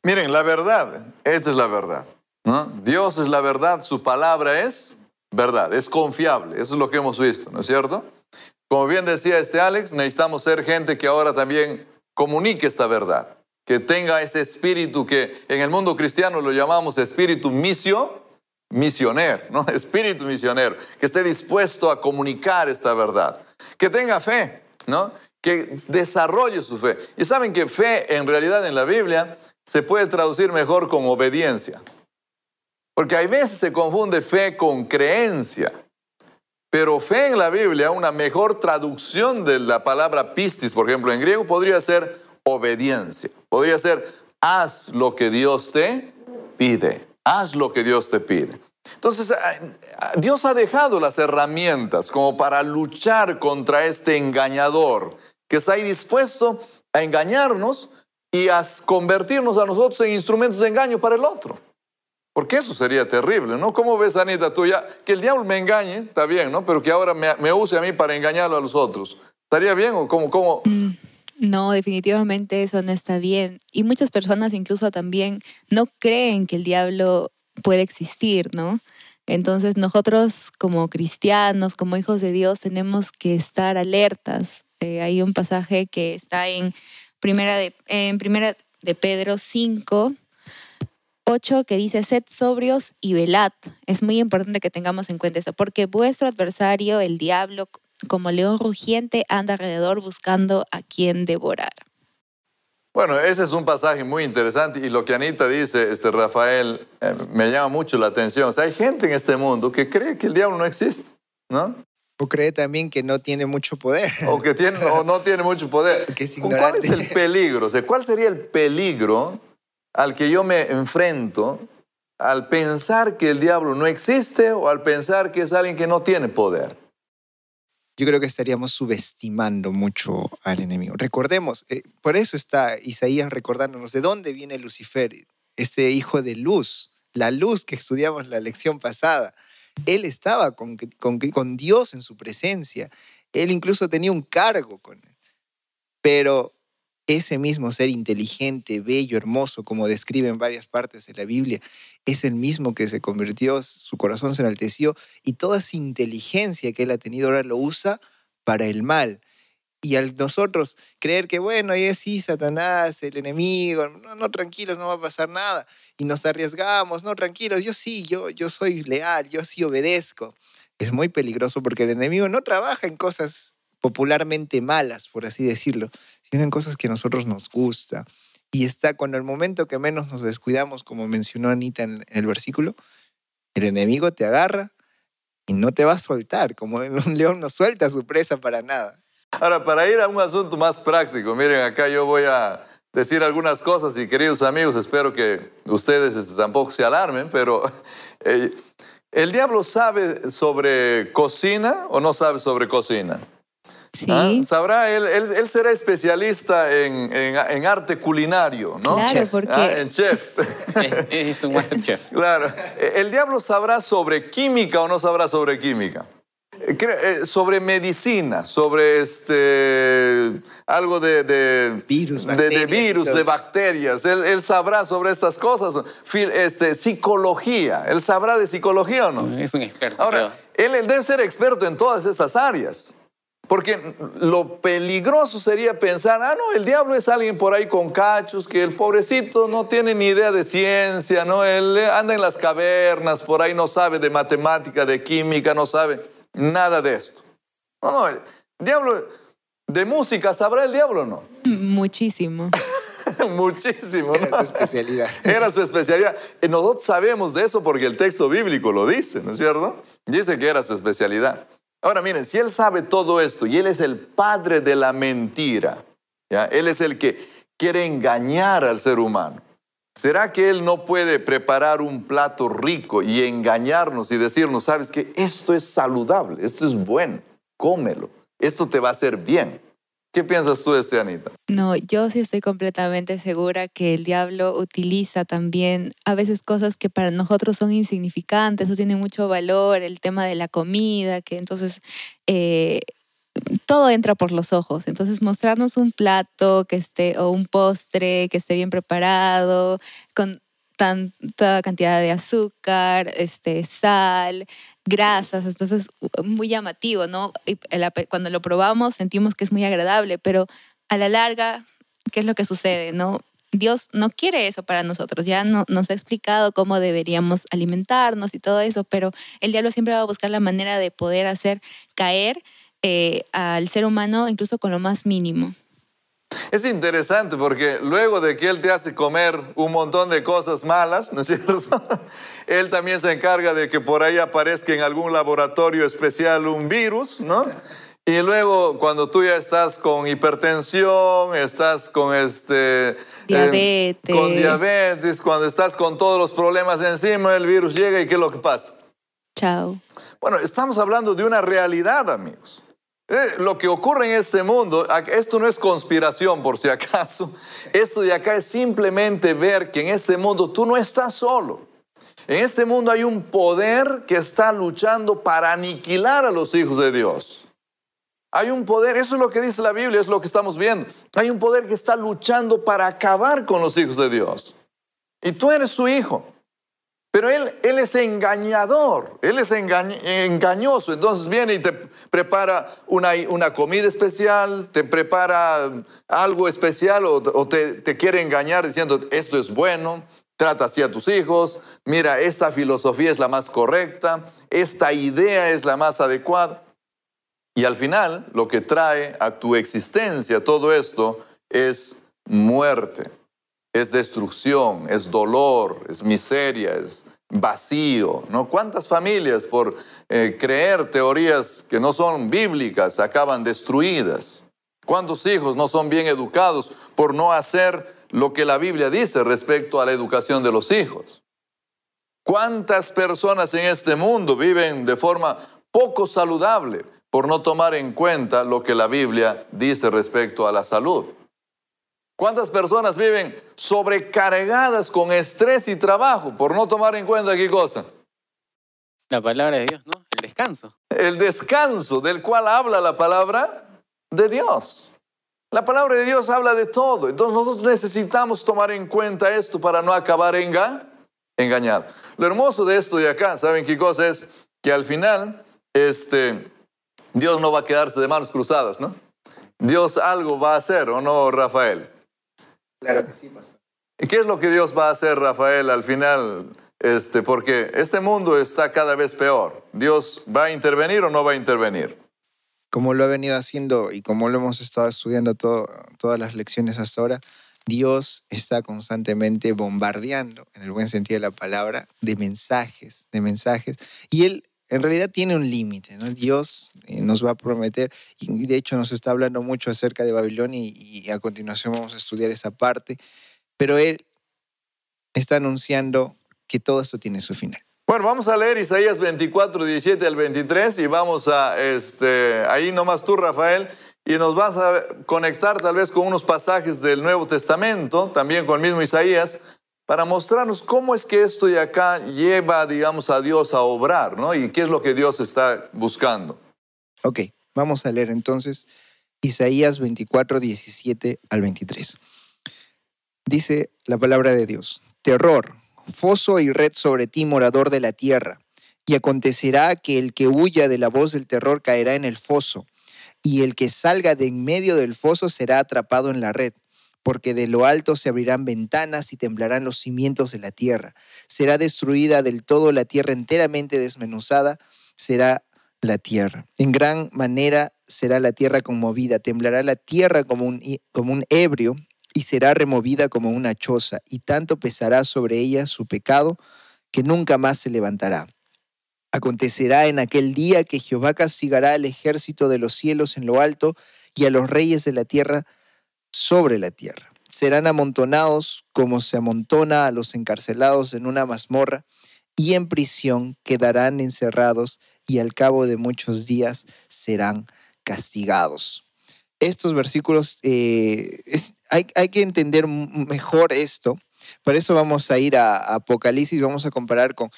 Miren, la verdad, esta es la verdad. ¿no? Dios es la verdad, su palabra es verdad, es confiable, eso es lo que hemos visto, ¿no es cierto? Como bien decía este Alex, necesitamos ser gente que ahora también comunique esta verdad que tenga ese espíritu que en el mundo cristiano lo llamamos espíritu misio, misionero, ¿no? (laughs) Espíritu misionero, que esté dispuesto a comunicar esta verdad, que tenga fe, ¿no? Que desarrolle su fe. Y saben que fe en realidad en la Biblia se puede traducir mejor con obediencia. Porque hay veces se confunde fe con creencia. Pero fe en la Biblia, una mejor traducción de la palabra pistis, por ejemplo, en griego, podría ser obediencia. Podría ser, haz lo que Dios te pide, haz lo que Dios te pide. Entonces, Dios ha dejado las herramientas como para luchar contra este engañador que está ahí dispuesto a engañarnos y a convertirnos a nosotros en instrumentos de engaño para el otro. Porque eso sería terrible, ¿no? ¿Cómo ves, Anita, tú ya? Que el diablo me engañe, está bien, ¿no? Pero que ahora me, use a mí para engañarlo a los otros. ¿Estaría bien o cómo? cómo? Mm. No, definitivamente eso no está bien. Y muchas personas incluso también no creen que el diablo puede existir, ¿no? Entonces nosotros como cristianos, como hijos de Dios, tenemos que estar alertas. Eh, hay un pasaje que está en primera de, en primera de Pedro 5, 8 que dice, sed sobrios y velad. Es muy importante que tengamos en cuenta eso, porque vuestro adversario, el diablo, como león rugiente anda alrededor buscando a quien devorar. Bueno, ese es un pasaje muy interesante y lo que Anita dice, este Rafael, eh, me llama mucho la atención. O sea, hay gente en este mundo que cree que el diablo no existe, ¿no? O cree también que no tiene mucho poder. O que tiene, o no tiene mucho poder. (laughs) ¿Cuál es el peligro? ¿Cuál sería el peligro al que yo me enfrento al pensar que el diablo no existe o al pensar que es alguien que no tiene poder? yo creo que estaríamos subestimando mucho al enemigo. Recordemos, eh, por eso está Isaías recordándonos de dónde viene Lucifer, este hijo de luz, la luz que estudiamos la lección pasada. Él estaba con, con, con Dios en su presencia, él incluso tenía un cargo con él, pero ese mismo ser inteligente, bello, hermoso, como describe en varias partes de la Biblia, es el mismo que se convirtió, su corazón se enalteció y toda esa inteligencia que él ha tenido ahora lo usa para el mal. Y al nosotros creer que, bueno, es sí, Satanás, el enemigo, no, no, tranquilos, no va a pasar nada. Y nos arriesgamos, no, tranquilos, yo sí, yo, yo soy leal, yo sí obedezco. Es muy peligroso porque el enemigo no trabaja en cosas popularmente malas, por así decirlo, tienen cosas que a nosotros nos gusta. Y está con el momento que menos nos descuidamos, como mencionó Anita en el versículo, el enemigo te agarra y no te va a soltar, como un león no suelta a su presa para nada. Ahora, para ir a un asunto más práctico, miren, acá yo voy a decir algunas cosas y queridos amigos, espero que ustedes este, tampoco se alarmen, pero (laughs) eh, el diablo sabe sobre cocina o no sabe sobre cocina. ¿Ah? Sabrá, él, será especialista en, arte culinario, ¿no? Claro, porque... Ah, en chef. (laughs) es un master chef. Claro. Eh, ¿El diablo sabrá sobre química o no sabrá sobre química? Eh, eh, sobre medicina, sobre este algo de, de virus, de, bacterias. Él, sabrá sobre estas cosas. Este, psicología. Él sabrá de psicología o no. Es un experto. Ahora, él, debe ser experto en todas esas áreas. Porque lo peligroso sería pensar, ah, no, el diablo es alguien por ahí con cachos, que el pobrecito no tiene ni idea de ciencia, ¿no? Él eh, anda en las cavernas, por ahí no sabe de matemática, de química, no sabe nada de esto. No, no, el diablo, de música, ¿sabrá el diablo o no? (laughs) Muchísimo. (laughs) Muchísimo. (laughs) Era su especialidad. Era eh, su especialidad. Y nosotros sabemos de eso porque el texto bíblico lo dice, ¿no es cierto? Dice que era su especialidad. Ahora miren, si Él sabe todo esto y Él es el padre de la mentira, Él es el que quiere engañar al ser humano. ¿Será que Él no puede preparar un plato rico y engañarnos y decirnos, sabes que esto es saludable, esto es bueno, cómelo, esto te va a hacer bien? ¿Qué piensas tú de este, Anita? No, yo sí estoy completamente segura que el diablo utiliza también a veces cosas que para nosotros son insignificantes o tienen mucho valor, el tema de la comida, que entonces... Eh, todo entra por los ojos. Entonces, mostrarnos un plato que esté, o un postre que esté bien preparado, con tanta cantidad de azúcar, este, sal, grasas, entonces muy llamativo, ¿no? cuando lo probamos sentimos que es muy agradable, pero a la larga, ¿qué es lo que sucede, no? Dios no quiere eso para nosotros, ya no, nos ha explicado cómo deberíamos alimentarnos y todo eso, pero el diablo siempre va a buscar la manera de poder hacer caer eh, al ser humano incluso con lo más mínimo. Es interesante porque luego de que Él te hace comer un montón de cosas malas, ¿no es cierto? (laughs) él también se encarga de que por ahí aparezca en algún laboratorio especial un virus, ¿no? Y luego cuando tú ya estás con hipertensión, estás con este diabetes, con diabetes, cuando estás con todos los problemas encima, el virus llega y qué es lo que pasa? Chao. Bueno, estamos hablando de una realidad, amigos. Eh, lo que ocurre en este mundo, esto no es conspiración por si acaso, esto de acá es simplemente ver que en este mundo tú no estás solo. En este mundo hay un poder que está luchando para aniquilar a los hijos de Dios. Hay un poder, eso es lo que dice la Biblia, es lo que estamos viendo. Hay un poder que está luchando para acabar con los hijos de Dios. Y tú eres su hijo. Pero él, él es engañador, él es engañoso. Entonces viene y te prepara una, comida especial, te prepara algo especial o, te, te, quiere engañar diciendo, esto es bueno, trata así a tus hijos, mira, esta filosofía es la más correcta, esta idea es la más adecuada. Y al final lo que trae a tu existencia todo esto es muerte es destrucción, es dolor, es miseria, es vacío. ¿no? ¿Cuántas familias por eh, creer teorías que no son bíblicas acaban destruidas? ¿Cuántos hijos no son bien educados por no hacer lo que la Biblia dice respecto a la educación de los hijos? ¿Cuántas personas en este mundo viven de forma poco saludable por no tomar en cuenta lo que la Biblia dice respecto a la salud? ¿Cuántas personas viven sobrecargadas con estrés y trabajo por no tomar en cuenta qué cosa? La palabra de Dios, ¿no? El descanso. El descanso del cual habla la palabra de Dios. La palabra de Dios habla de todo. Entonces nosotros necesitamos tomar en cuenta esto para no acabar enga, engañados. Lo hermoso de esto de acá, ¿saben qué cosa es? Que al final, este, Dios no va a quedarse de manos cruzadas, ¿no? Dios algo va a hacer, ¿o no, Rafael? Claro que sí, ¿Y qué es lo que Dios va a hacer, Rafael, al final? Este, porque este mundo está cada vez peor. ¿Dios va a intervenir o no va a intervenir? Como lo ha venido haciendo y como lo hemos estado estudiando todas las lecciones hasta ahora, Dios está constantemente bombardeando, en el buen sentido de la palabra, de mensajes, de mensajes. Y Él en realidad tiene un límite, ¿no? Dios eh, nos va a prometer, y de hecho nos está hablando mucho acerca de Babilonia y, a continuación vamos a estudiar esa parte, pero Él está anunciando que todo esto tiene su final. Bueno, vamos a leer Isaías 24, 17 al 23 y vamos a, este, ahí nomás tú, Rafael, y nos vas a conectar tal vez con unos pasajes del Nuevo Testamento, también con el mismo Isaías, para mostrarnos cómo es que esto de acá lleva, digamos, a Dios a obrar, ¿no? Y qué es lo que Dios está buscando. Ok, vamos a leer entonces Isaías 24, 17 al 23. Dice la palabra de Dios, terror, foso y red sobre ti, morador de la tierra, y acontecerá que el que huya de la voz del terror caerá en el foso, y el que salga de en medio del foso será atrapado en la red porque de lo alto se abrirán ventanas y temblarán los cimientos de la tierra. Será destruida del todo la tierra enteramente desmenuzada, será la tierra. En gran manera será la tierra conmovida, temblará la tierra como un, como un ebrio y será removida como una choza, y tanto pesará sobre ella su pecado que nunca más se levantará. Acontecerá en aquel día que Jehová castigará al ejército de los cielos en lo alto y a los reyes de la tierra sobre la tierra. Serán amontonados como se amontona a los encarcelados en una mazmorra y en prisión quedarán encerrados y al cabo de muchos días serán castigados. Estos versículos, eh, hay, que entender mejor esto. Para eso vamos a ir a, Apocalipsis, vamos a comparar con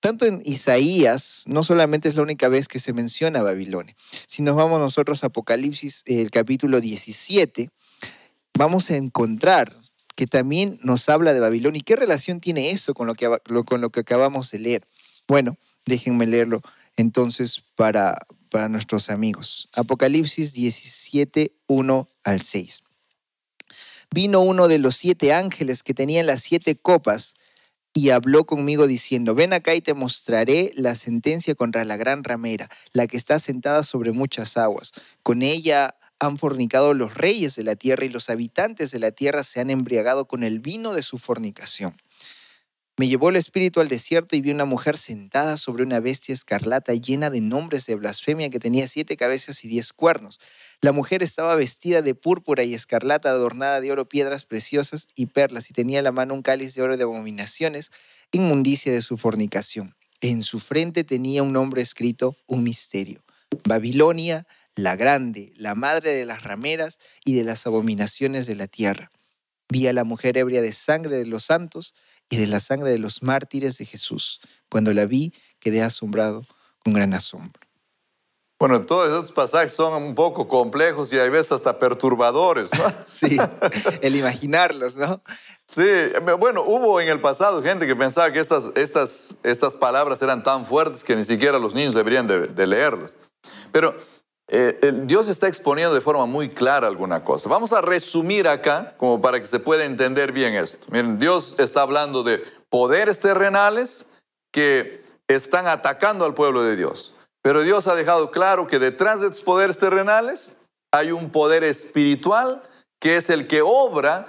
tanto en Isaías, no solamente es la única vez que se menciona Babilonia. Si nos vamos nosotros a Apocalipsis, el capítulo 17, vamos a encontrar que también nos habla de Babilonia. ¿Y qué relación tiene eso con lo que, con lo que acabamos de leer? Bueno, déjenme leerlo entonces para, para nuestros amigos. Apocalipsis 17, 1 al 6. Vino uno de los siete ángeles que tenían las siete copas y habló conmigo diciendo, ven acá y te mostraré la sentencia contra la gran ramera, la que está sentada sobre muchas aguas. Con ella han fornicado los reyes de la tierra y los habitantes de la tierra se han embriagado con el vino de su fornicación. Me llevó el espíritu al desierto y vi una mujer sentada sobre una bestia escarlata llena de nombres de blasfemia que tenía siete cabezas y diez cuernos. La mujer estaba vestida de púrpura y escarlata, adornada de oro, piedras preciosas y perlas, y tenía en la mano un cáliz de oro de abominaciones, inmundicia de su fornicación. En su frente tenía un nombre escrito, un misterio. Babilonia, la grande, la madre de las rameras y de las abominaciones de la tierra. Vi a la mujer ebria de sangre de los santos y de la sangre de los mártires de Jesús. Cuando la vi, quedé asombrado con gran asombro. Bueno, todos esos pasajes son un poco complejos y a veces hasta perturbadores, ¿no? (laughs) sí, el imaginarlos, ¿no? Sí, bueno, hubo en el pasado gente que pensaba que estas, estas, estas palabras eran tan fuertes que ni siquiera los niños deberían de, de leerlas. Pero eh, eh, Dios está exponiendo de forma muy clara alguna cosa. Vamos a resumir acá como para que se pueda entender bien esto. Miren, Dios está hablando de poderes terrenales que están atacando al pueblo de Dios. Pero Dios ha dejado claro que detrás de estos poderes terrenales hay un poder espiritual que es el que obra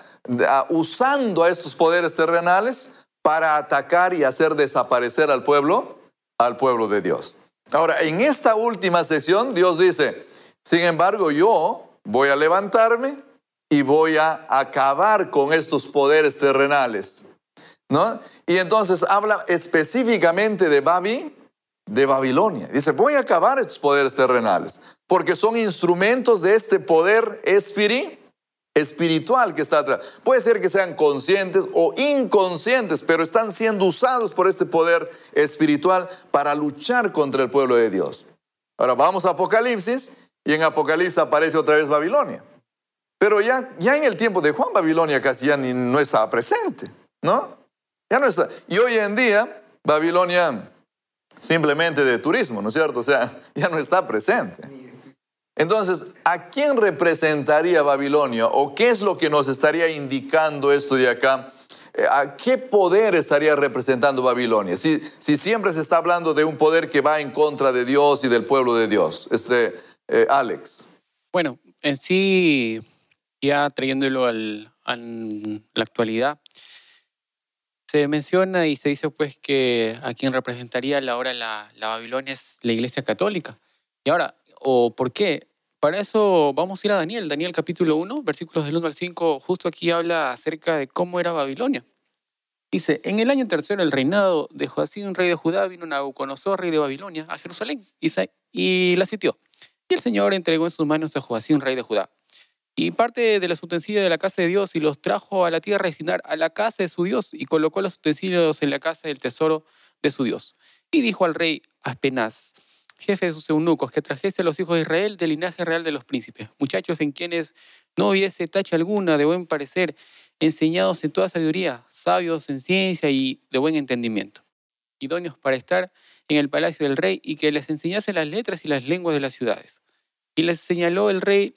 ah, usando a estos poderes terrenales para atacar y hacer desaparecer al pueblo, al pueblo de Dios. Ahora, en esta última sesión, Dios dice, sin embargo, yo voy a levantarme y voy a acabar con estos poderes terrenales. ¿No? Y entonces habla específicamente de Babi, de Babilonia. Dice, voy a acabar estos poderes terrenales, porque son instrumentos de este poder espiritual espiritual que está atrás. Puede ser que sean conscientes o inconscientes, pero están siendo usados por este poder espiritual para luchar contra el pueblo de Dios. Ahora vamos a Apocalipsis y en Apocalipsis aparece otra vez Babilonia. Pero ya, ya en el tiempo de Juan, Babilonia casi ya no estaba presente, ¿no? Ya no está. Y hoy en día, Babilonia simplemente de turismo, ¿no es cierto? O sea, (laughs) ya no está presente. Entonces, ¿a quién representaría Babilonia o qué es lo que nos estaría indicando esto de acá? Eh, ¿A qué poder estaría representando Babilonia? Si, siempre se está hablando de un poder que va en contra de Dios y del pueblo de Dios. Este, eh, Alex. Bueno, en sí, ya trayéndolo a la actualidad, se menciona y se dice pues que a quien representaría ahora la, la Babilonia es la Iglesia Católica. Y ahora, o por qué. Para eso vamos a ir a Daniel, Daniel capítulo 1, versículos del 1 al 5, justo aquí habla acerca de cómo era Babilonia. Dice, en el año tercero del reinado de Joacín, rey de Judá, vino Nabucodonosor, rey de Babilonia, a Jerusalén y la sitió. Y el Señor entregó en sus manos a Joacín, rey de Judá. Y parte de los utensilios de la casa de Dios y los trajo a la tierra de a la casa de su Dios, y colocó los utensilios en la casa del tesoro de su Dios. Y dijo al rey Aspenaz, jefe de sus eunucos, que trajese a los hijos de Israel del linaje real de los príncipes, muchachos en quienes no hubiese tacha alguna de buen parecer, enseñados en toda sabiduría, sabios en ciencia y de buen entendimiento, idóneos para estar en el palacio del rey y que les enseñase las letras y las lenguas de las ciudades. Y les señaló el rey,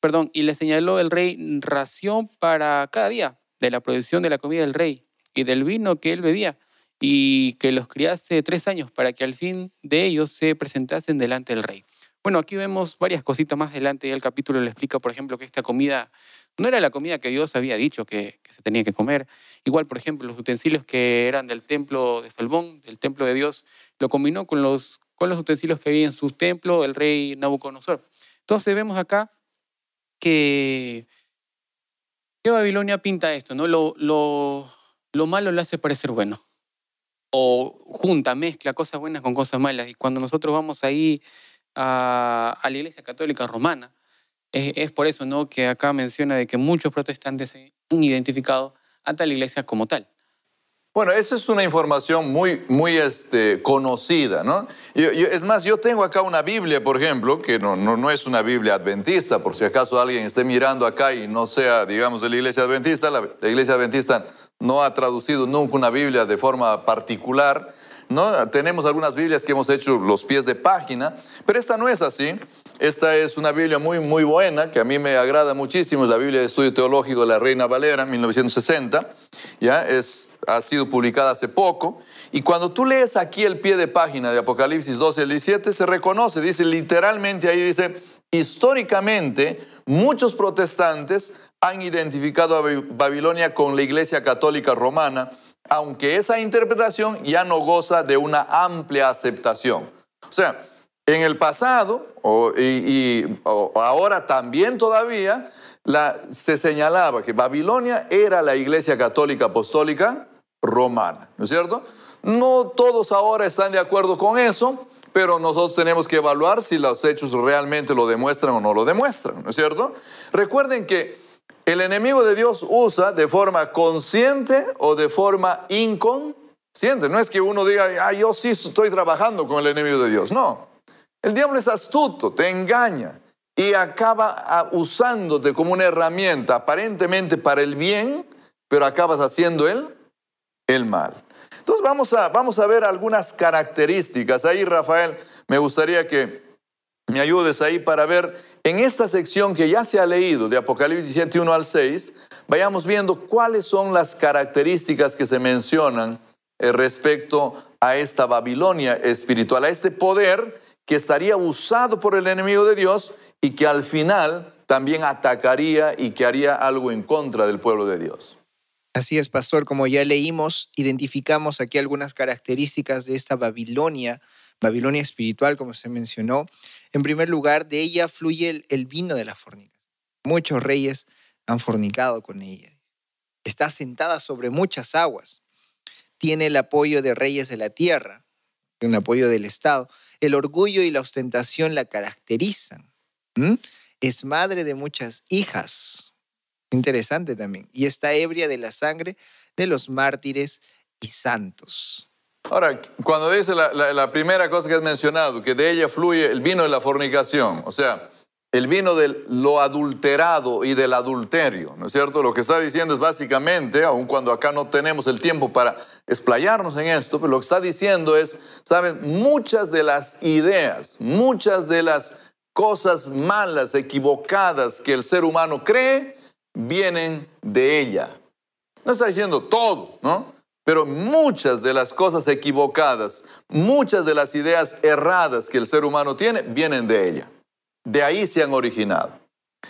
perdón, y les señaló el rey ración para cada día de la producción de la comida del rey y del vino que él bebía y que los criase tres años para que al fin de ellos se presentasen delante del rey. Bueno, aquí vemos varias cositas más adelante y el capítulo le explica, por ejemplo, que esta comida no era la comida que Dios había dicho que, se tenía que comer. Igual, por ejemplo, los utensilios que eran del templo de Salmón, del templo de Dios, lo combinó con los, con los utensilios que había en su templo el rey Nabucodonosor. Entonces vemos acá que, Babilonia pinta esto, ¿no? Lo, lo, lo malo lo hace parecer bueno o junta, mezcla cosas buenas con cosas malas. Y cuando nosotros vamos ahí a, la Iglesia Católica Romana, es, por eso ¿no? que acá menciona de que muchos protestantes se han identificado a tal iglesia como tal. Bueno, esa es una información muy, muy este, conocida, ¿no? es más, yo tengo acá una Biblia, por ejemplo, que no, no, no, es una Biblia adventista, por si acaso alguien esté mirando acá y no sea, digamos, de la iglesia adventista, la, la iglesia adventista no ha traducido nunca una Biblia de forma particular. ¿no? Tenemos algunas Biblias que hemos hecho los pies de página, pero esta no es así. Esta es una Biblia muy, muy buena, que a mí me agrada muchísimo, es la Biblia de Estudio Teológico de la Reina Valera, 1960. ¿ya? Es, ha sido publicada hace poco. Y cuando tú lees aquí el pie de página de Apocalipsis 12 17, se reconoce, dice literalmente ahí, dice, históricamente muchos protestantes han identificado a Babilonia con la Iglesia Católica Romana, aunque esa interpretación ya no goza de una amplia aceptación. O sea, en el pasado y, ahora también todavía se señalaba que Babilonia era la Iglesia Católica Apostólica Romana, ¿no es cierto? No todos ahora están de acuerdo con eso, pero nosotros tenemos que evaluar si los hechos realmente lo demuestran o no lo demuestran, ¿no es cierto? Recuerden que el enemigo de Dios usa de forma consciente o de forma inconsciente. No es que uno diga, ah, yo sí estoy trabajando con el enemigo de Dios. No. El diablo es astuto, te engaña y acaba ah, usándote como una herramienta aparentemente para el bien, pero acabas haciendo él el mal. Entonces vamos a, vamos a ver algunas características. Ahí, Rafael, me gustaría que me ayudes ahí para ver en esta sección que ya se ha leído de Apocalipsis 7, 1 al 6, vayamos viendo cuáles son las características que se mencionan eh, respecto a esta Babilonia espiritual, a este poder que estaría abusado por el enemigo de Dios y que al final también atacaría y que haría algo en contra del pueblo de Dios. Así es, pastor, como ya leímos, identificamos aquí algunas características de esta Babilonia, Babilonia espiritual, como se mencionó, en primer lugar, de ella fluye el, vino de las fornicas. Muchos reyes han fornicado con ella. Está sentada sobre muchas aguas. Tiene el apoyo de reyes de la tierra, un apoyo del Estado. El orgullo y la ostentación la caracterizan. Es madre de muchas hijas. Interesante también. Y está ebria de la sangre de los mártires y santos. Ahora, cuando dice la, primera cosa que has mencionado, que de ella fluye el vino de la fornicación, o sea, el vino de lo adulterado y del adulterio, ¿no es cierto? Lo que está diciendo es básicamente, aun cuando acá no tenemos el tiempo para explayarnos en esto, pero lo que está diciendo es, ¿saben? Muchas de las ideas, muchas de las cosas malas, equivocadas que el ser humano cree, vienen de ella. No está diciendo todo, ¿no? Pero muchas de las cosas equivocadas, muchas de las ideas erradas que el ser humano tiene, vienen de ella. De ahí se han originado.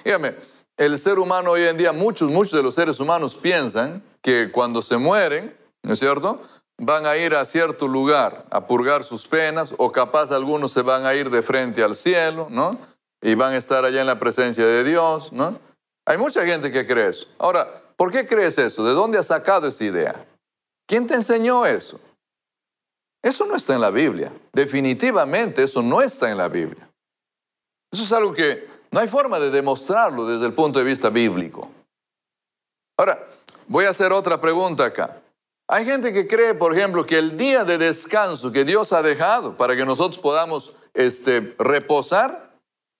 Dígame, el ser humano hoy en día, muchos, muchos de los seres humanos piensan que cuando se mueren, ¿no es cierto? Van a ir a cierto lugar a purgar sus penas o capaz algunos se van a ir de frente al cielo, ¿no? Y van a estar allá en la presencia de Dios, ¿no? Hay mucha gente que cree eso. Ahora, ¿por qué crees eso? ¿De dónde has sacado esa idea? ¿Quién te enseñó eso? Eso no está en la Biblia. Definitivamente eso no está en la Biblia. Eso es algo que no hay forma de demostrarlo desde el punto de vista bíblico. Ahora, voy a hacer otra pregunta acá. Hay gente que cree, por ejemplo, que el día de descanso que Dios ha dejado para que nosotros podamos este, reposar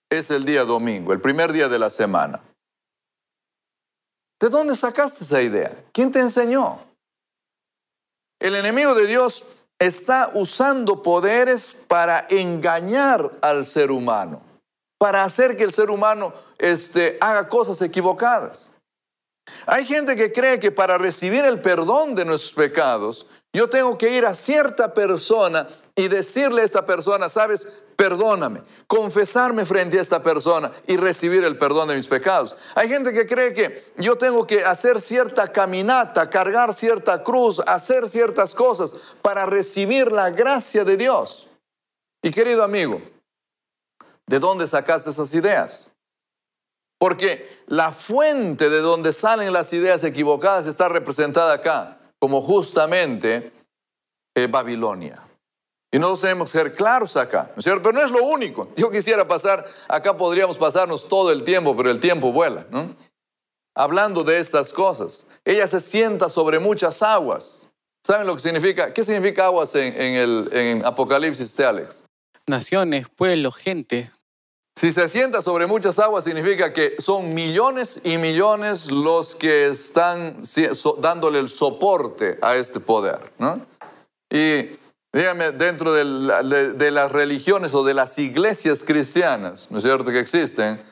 es el día domingo, el primer día de la semana. ¿De dónde sacaste esa idea? ¿Quién te enseñó? El enemigo de Dios está usando poderes para engañar al ser humano, para hacer que el ser humano este, haga cosas equivocadas. Hay gente que cree que para recibir el perdón de nuestros pecados, yo tengo que ir a cierta persona y decirle a esta persona, sabes, perdóname, confesarme frente a esta persona y recibir el perdón de mis pecados. Hay gente que cree que yo tengo que hacer cierta caminata, cargar cierta cruz, hacer ciertas cosas para recibir la gracia de Dios. Y querido amigo, ¿de dónde sacaste esas ideas? Porque la fuente de donde salen las ideas equivocadas está representada acá, como justamente eh, Babilonia. Y nosotros tenemos que ser claros acá, ¿no cierto? Pero no es lo único. Yo quisiera pasar, acá podríamos pasarnos todo el tiempo, pero el tiempo vuela, ¿no? Hablando de estas cosas. Ella se sienta sobre muchas aguas. ¿Saben lo que significa? ¿Qué significa aguas en, en el, Apocalipsis, de este Alex? Naciones, pueblos, gente. Si se asienta sobre muchas aguas significa que son millones y millones los que están dándole el soporte a este poder. ¿no? Y dígame, dentro de, las religiones o de las iglesias cristianas, ¿no es cierto?, que existen,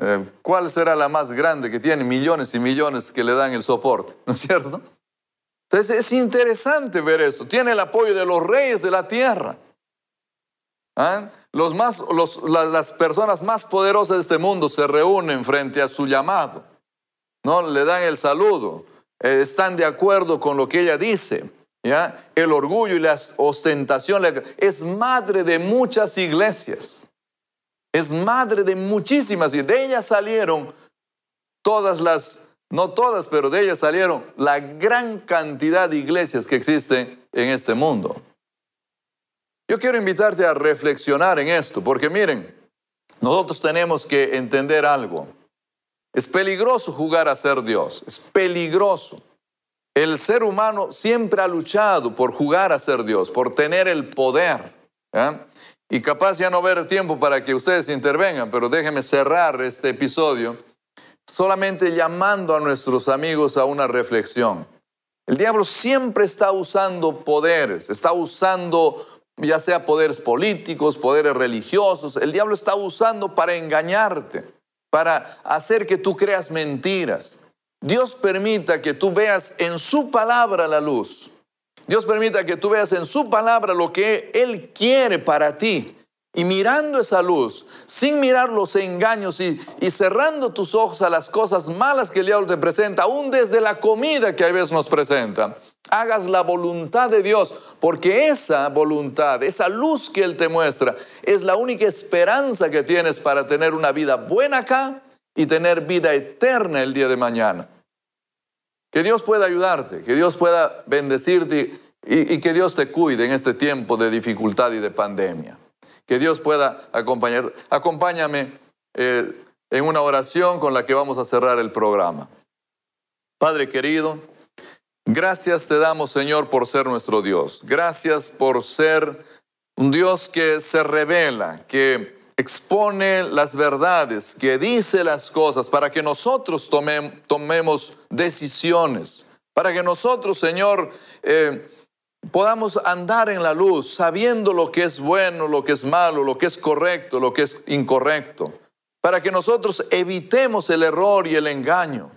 eh, ¿cuál será la más grande que tiene millones y millones que le dan el soporte? ¿No es cierto? Entonces es interesante ver esto. Tiene el apoyo de los reyes de la tierra. ¿Ah? más, las personas más poderosas de este mundo se reúnen frente a su llamado, ¿no? Le dan el saludo, eh, están de acuerdo con lo que ella dice, ¿ya? El orgullo y la ostentación es madre de muchas iglesias, es madre de muchísimas, y de ellas salieron todas las, no todas, pero de ellas salieron la gran cantidad de iglesias que existen en este mundo. Yo quiero invitarte a reflexionar en esto, porque miren, nosotros tenemos que entender algo. Es peligroso jugar a ser Dios, es peligroso. El ser humano siempre ha luchado por jugar a ser Dios, por tener el poder. Y capaz ya no ver tiempo para que ustedes intervengan, pero déjenme cerrar este episodio solamente llamando a nuestros amigos a una reflexión. El diablo siempre está usando poderes, está usando ya sea poderes políticos, poderes religiosos. El diablo está usando para engañarte, para hacer que tú creas mentiras. Dios permita que tú veas en su palabra la luz. Dios permita que tú veas en su palabra lo que Él quiere para ti. Y mirando esa luz, sin mirar los engaños y, cerrando tus ojos a las cosas malas que el diablo te presenta, aún desde la comida que a veces nos presenta, hagas la voluntad de Dios, porque esa voluntad, esa luz que Él te muestra, es la única esperanza que tienes para tener una vida buena acá y tener vida eterna el día de mañana. Que Dios pueda ayudarte, que Dios pueda bendecirte y que Dios te cuide en este tiempo de dificultad y de pandemia. Que Dios pueda acompañar. Acompáñame eh, en una oración con la que vamos a cerrar el programa. Padre querido, gracias te damos Señor por ser nuestro Dios. Gracias por ser un Dios que se revela, que expone las verdades, que dice las cosas para que nosotros tomemos decisiones, para que nosotros Señor... Eh, podamos andar en la luz sabiendo lo que es bueno, lo que es malo, lo que es correcto, lo que es incorrecto, para que nosotros evitemos el error y el engaño.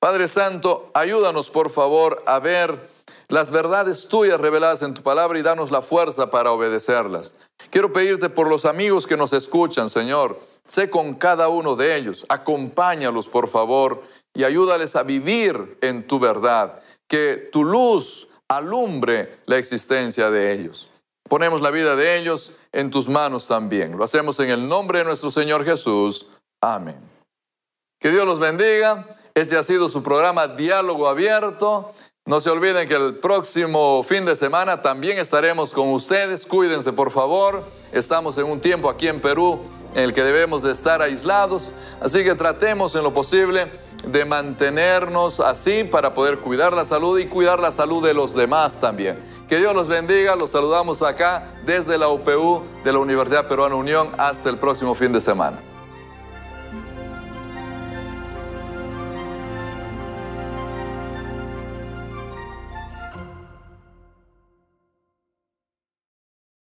Padre Santo, ayúdanos por favor a ver las verdades tuyas reveladas en tu palabra y danos la fuerza para obedecerlas. Quiero pedirte por los amigos que nos escuchan, Señor, sé con cada uno de ellos, acompáñalos por favor y ayúdales a vivir en tu verdad, que tu luz alumbre la existencia de ellos. Ponemos la vida de ellos en tus manos también. Lo hacemos en el nombre de nuestro Señor Jesús. Amén. Que Dios los bendiga. Este ha sido su programa Diálogo Abierto. No se olviden que el próximo fin de semana también estaremos con ustedes. Cuídense, por favor. Estamos en un tiempo aquí en Perú en el que debemos de estar aislados. Así que tratemos en lo posible de mantenernos así para poder cuidar la salud y cuidar la salud de los demás también. Que Dios los bendiga, los saludamos acá desde la UPU de la Universidad Peruana Unión hasta el próximo fin de semana.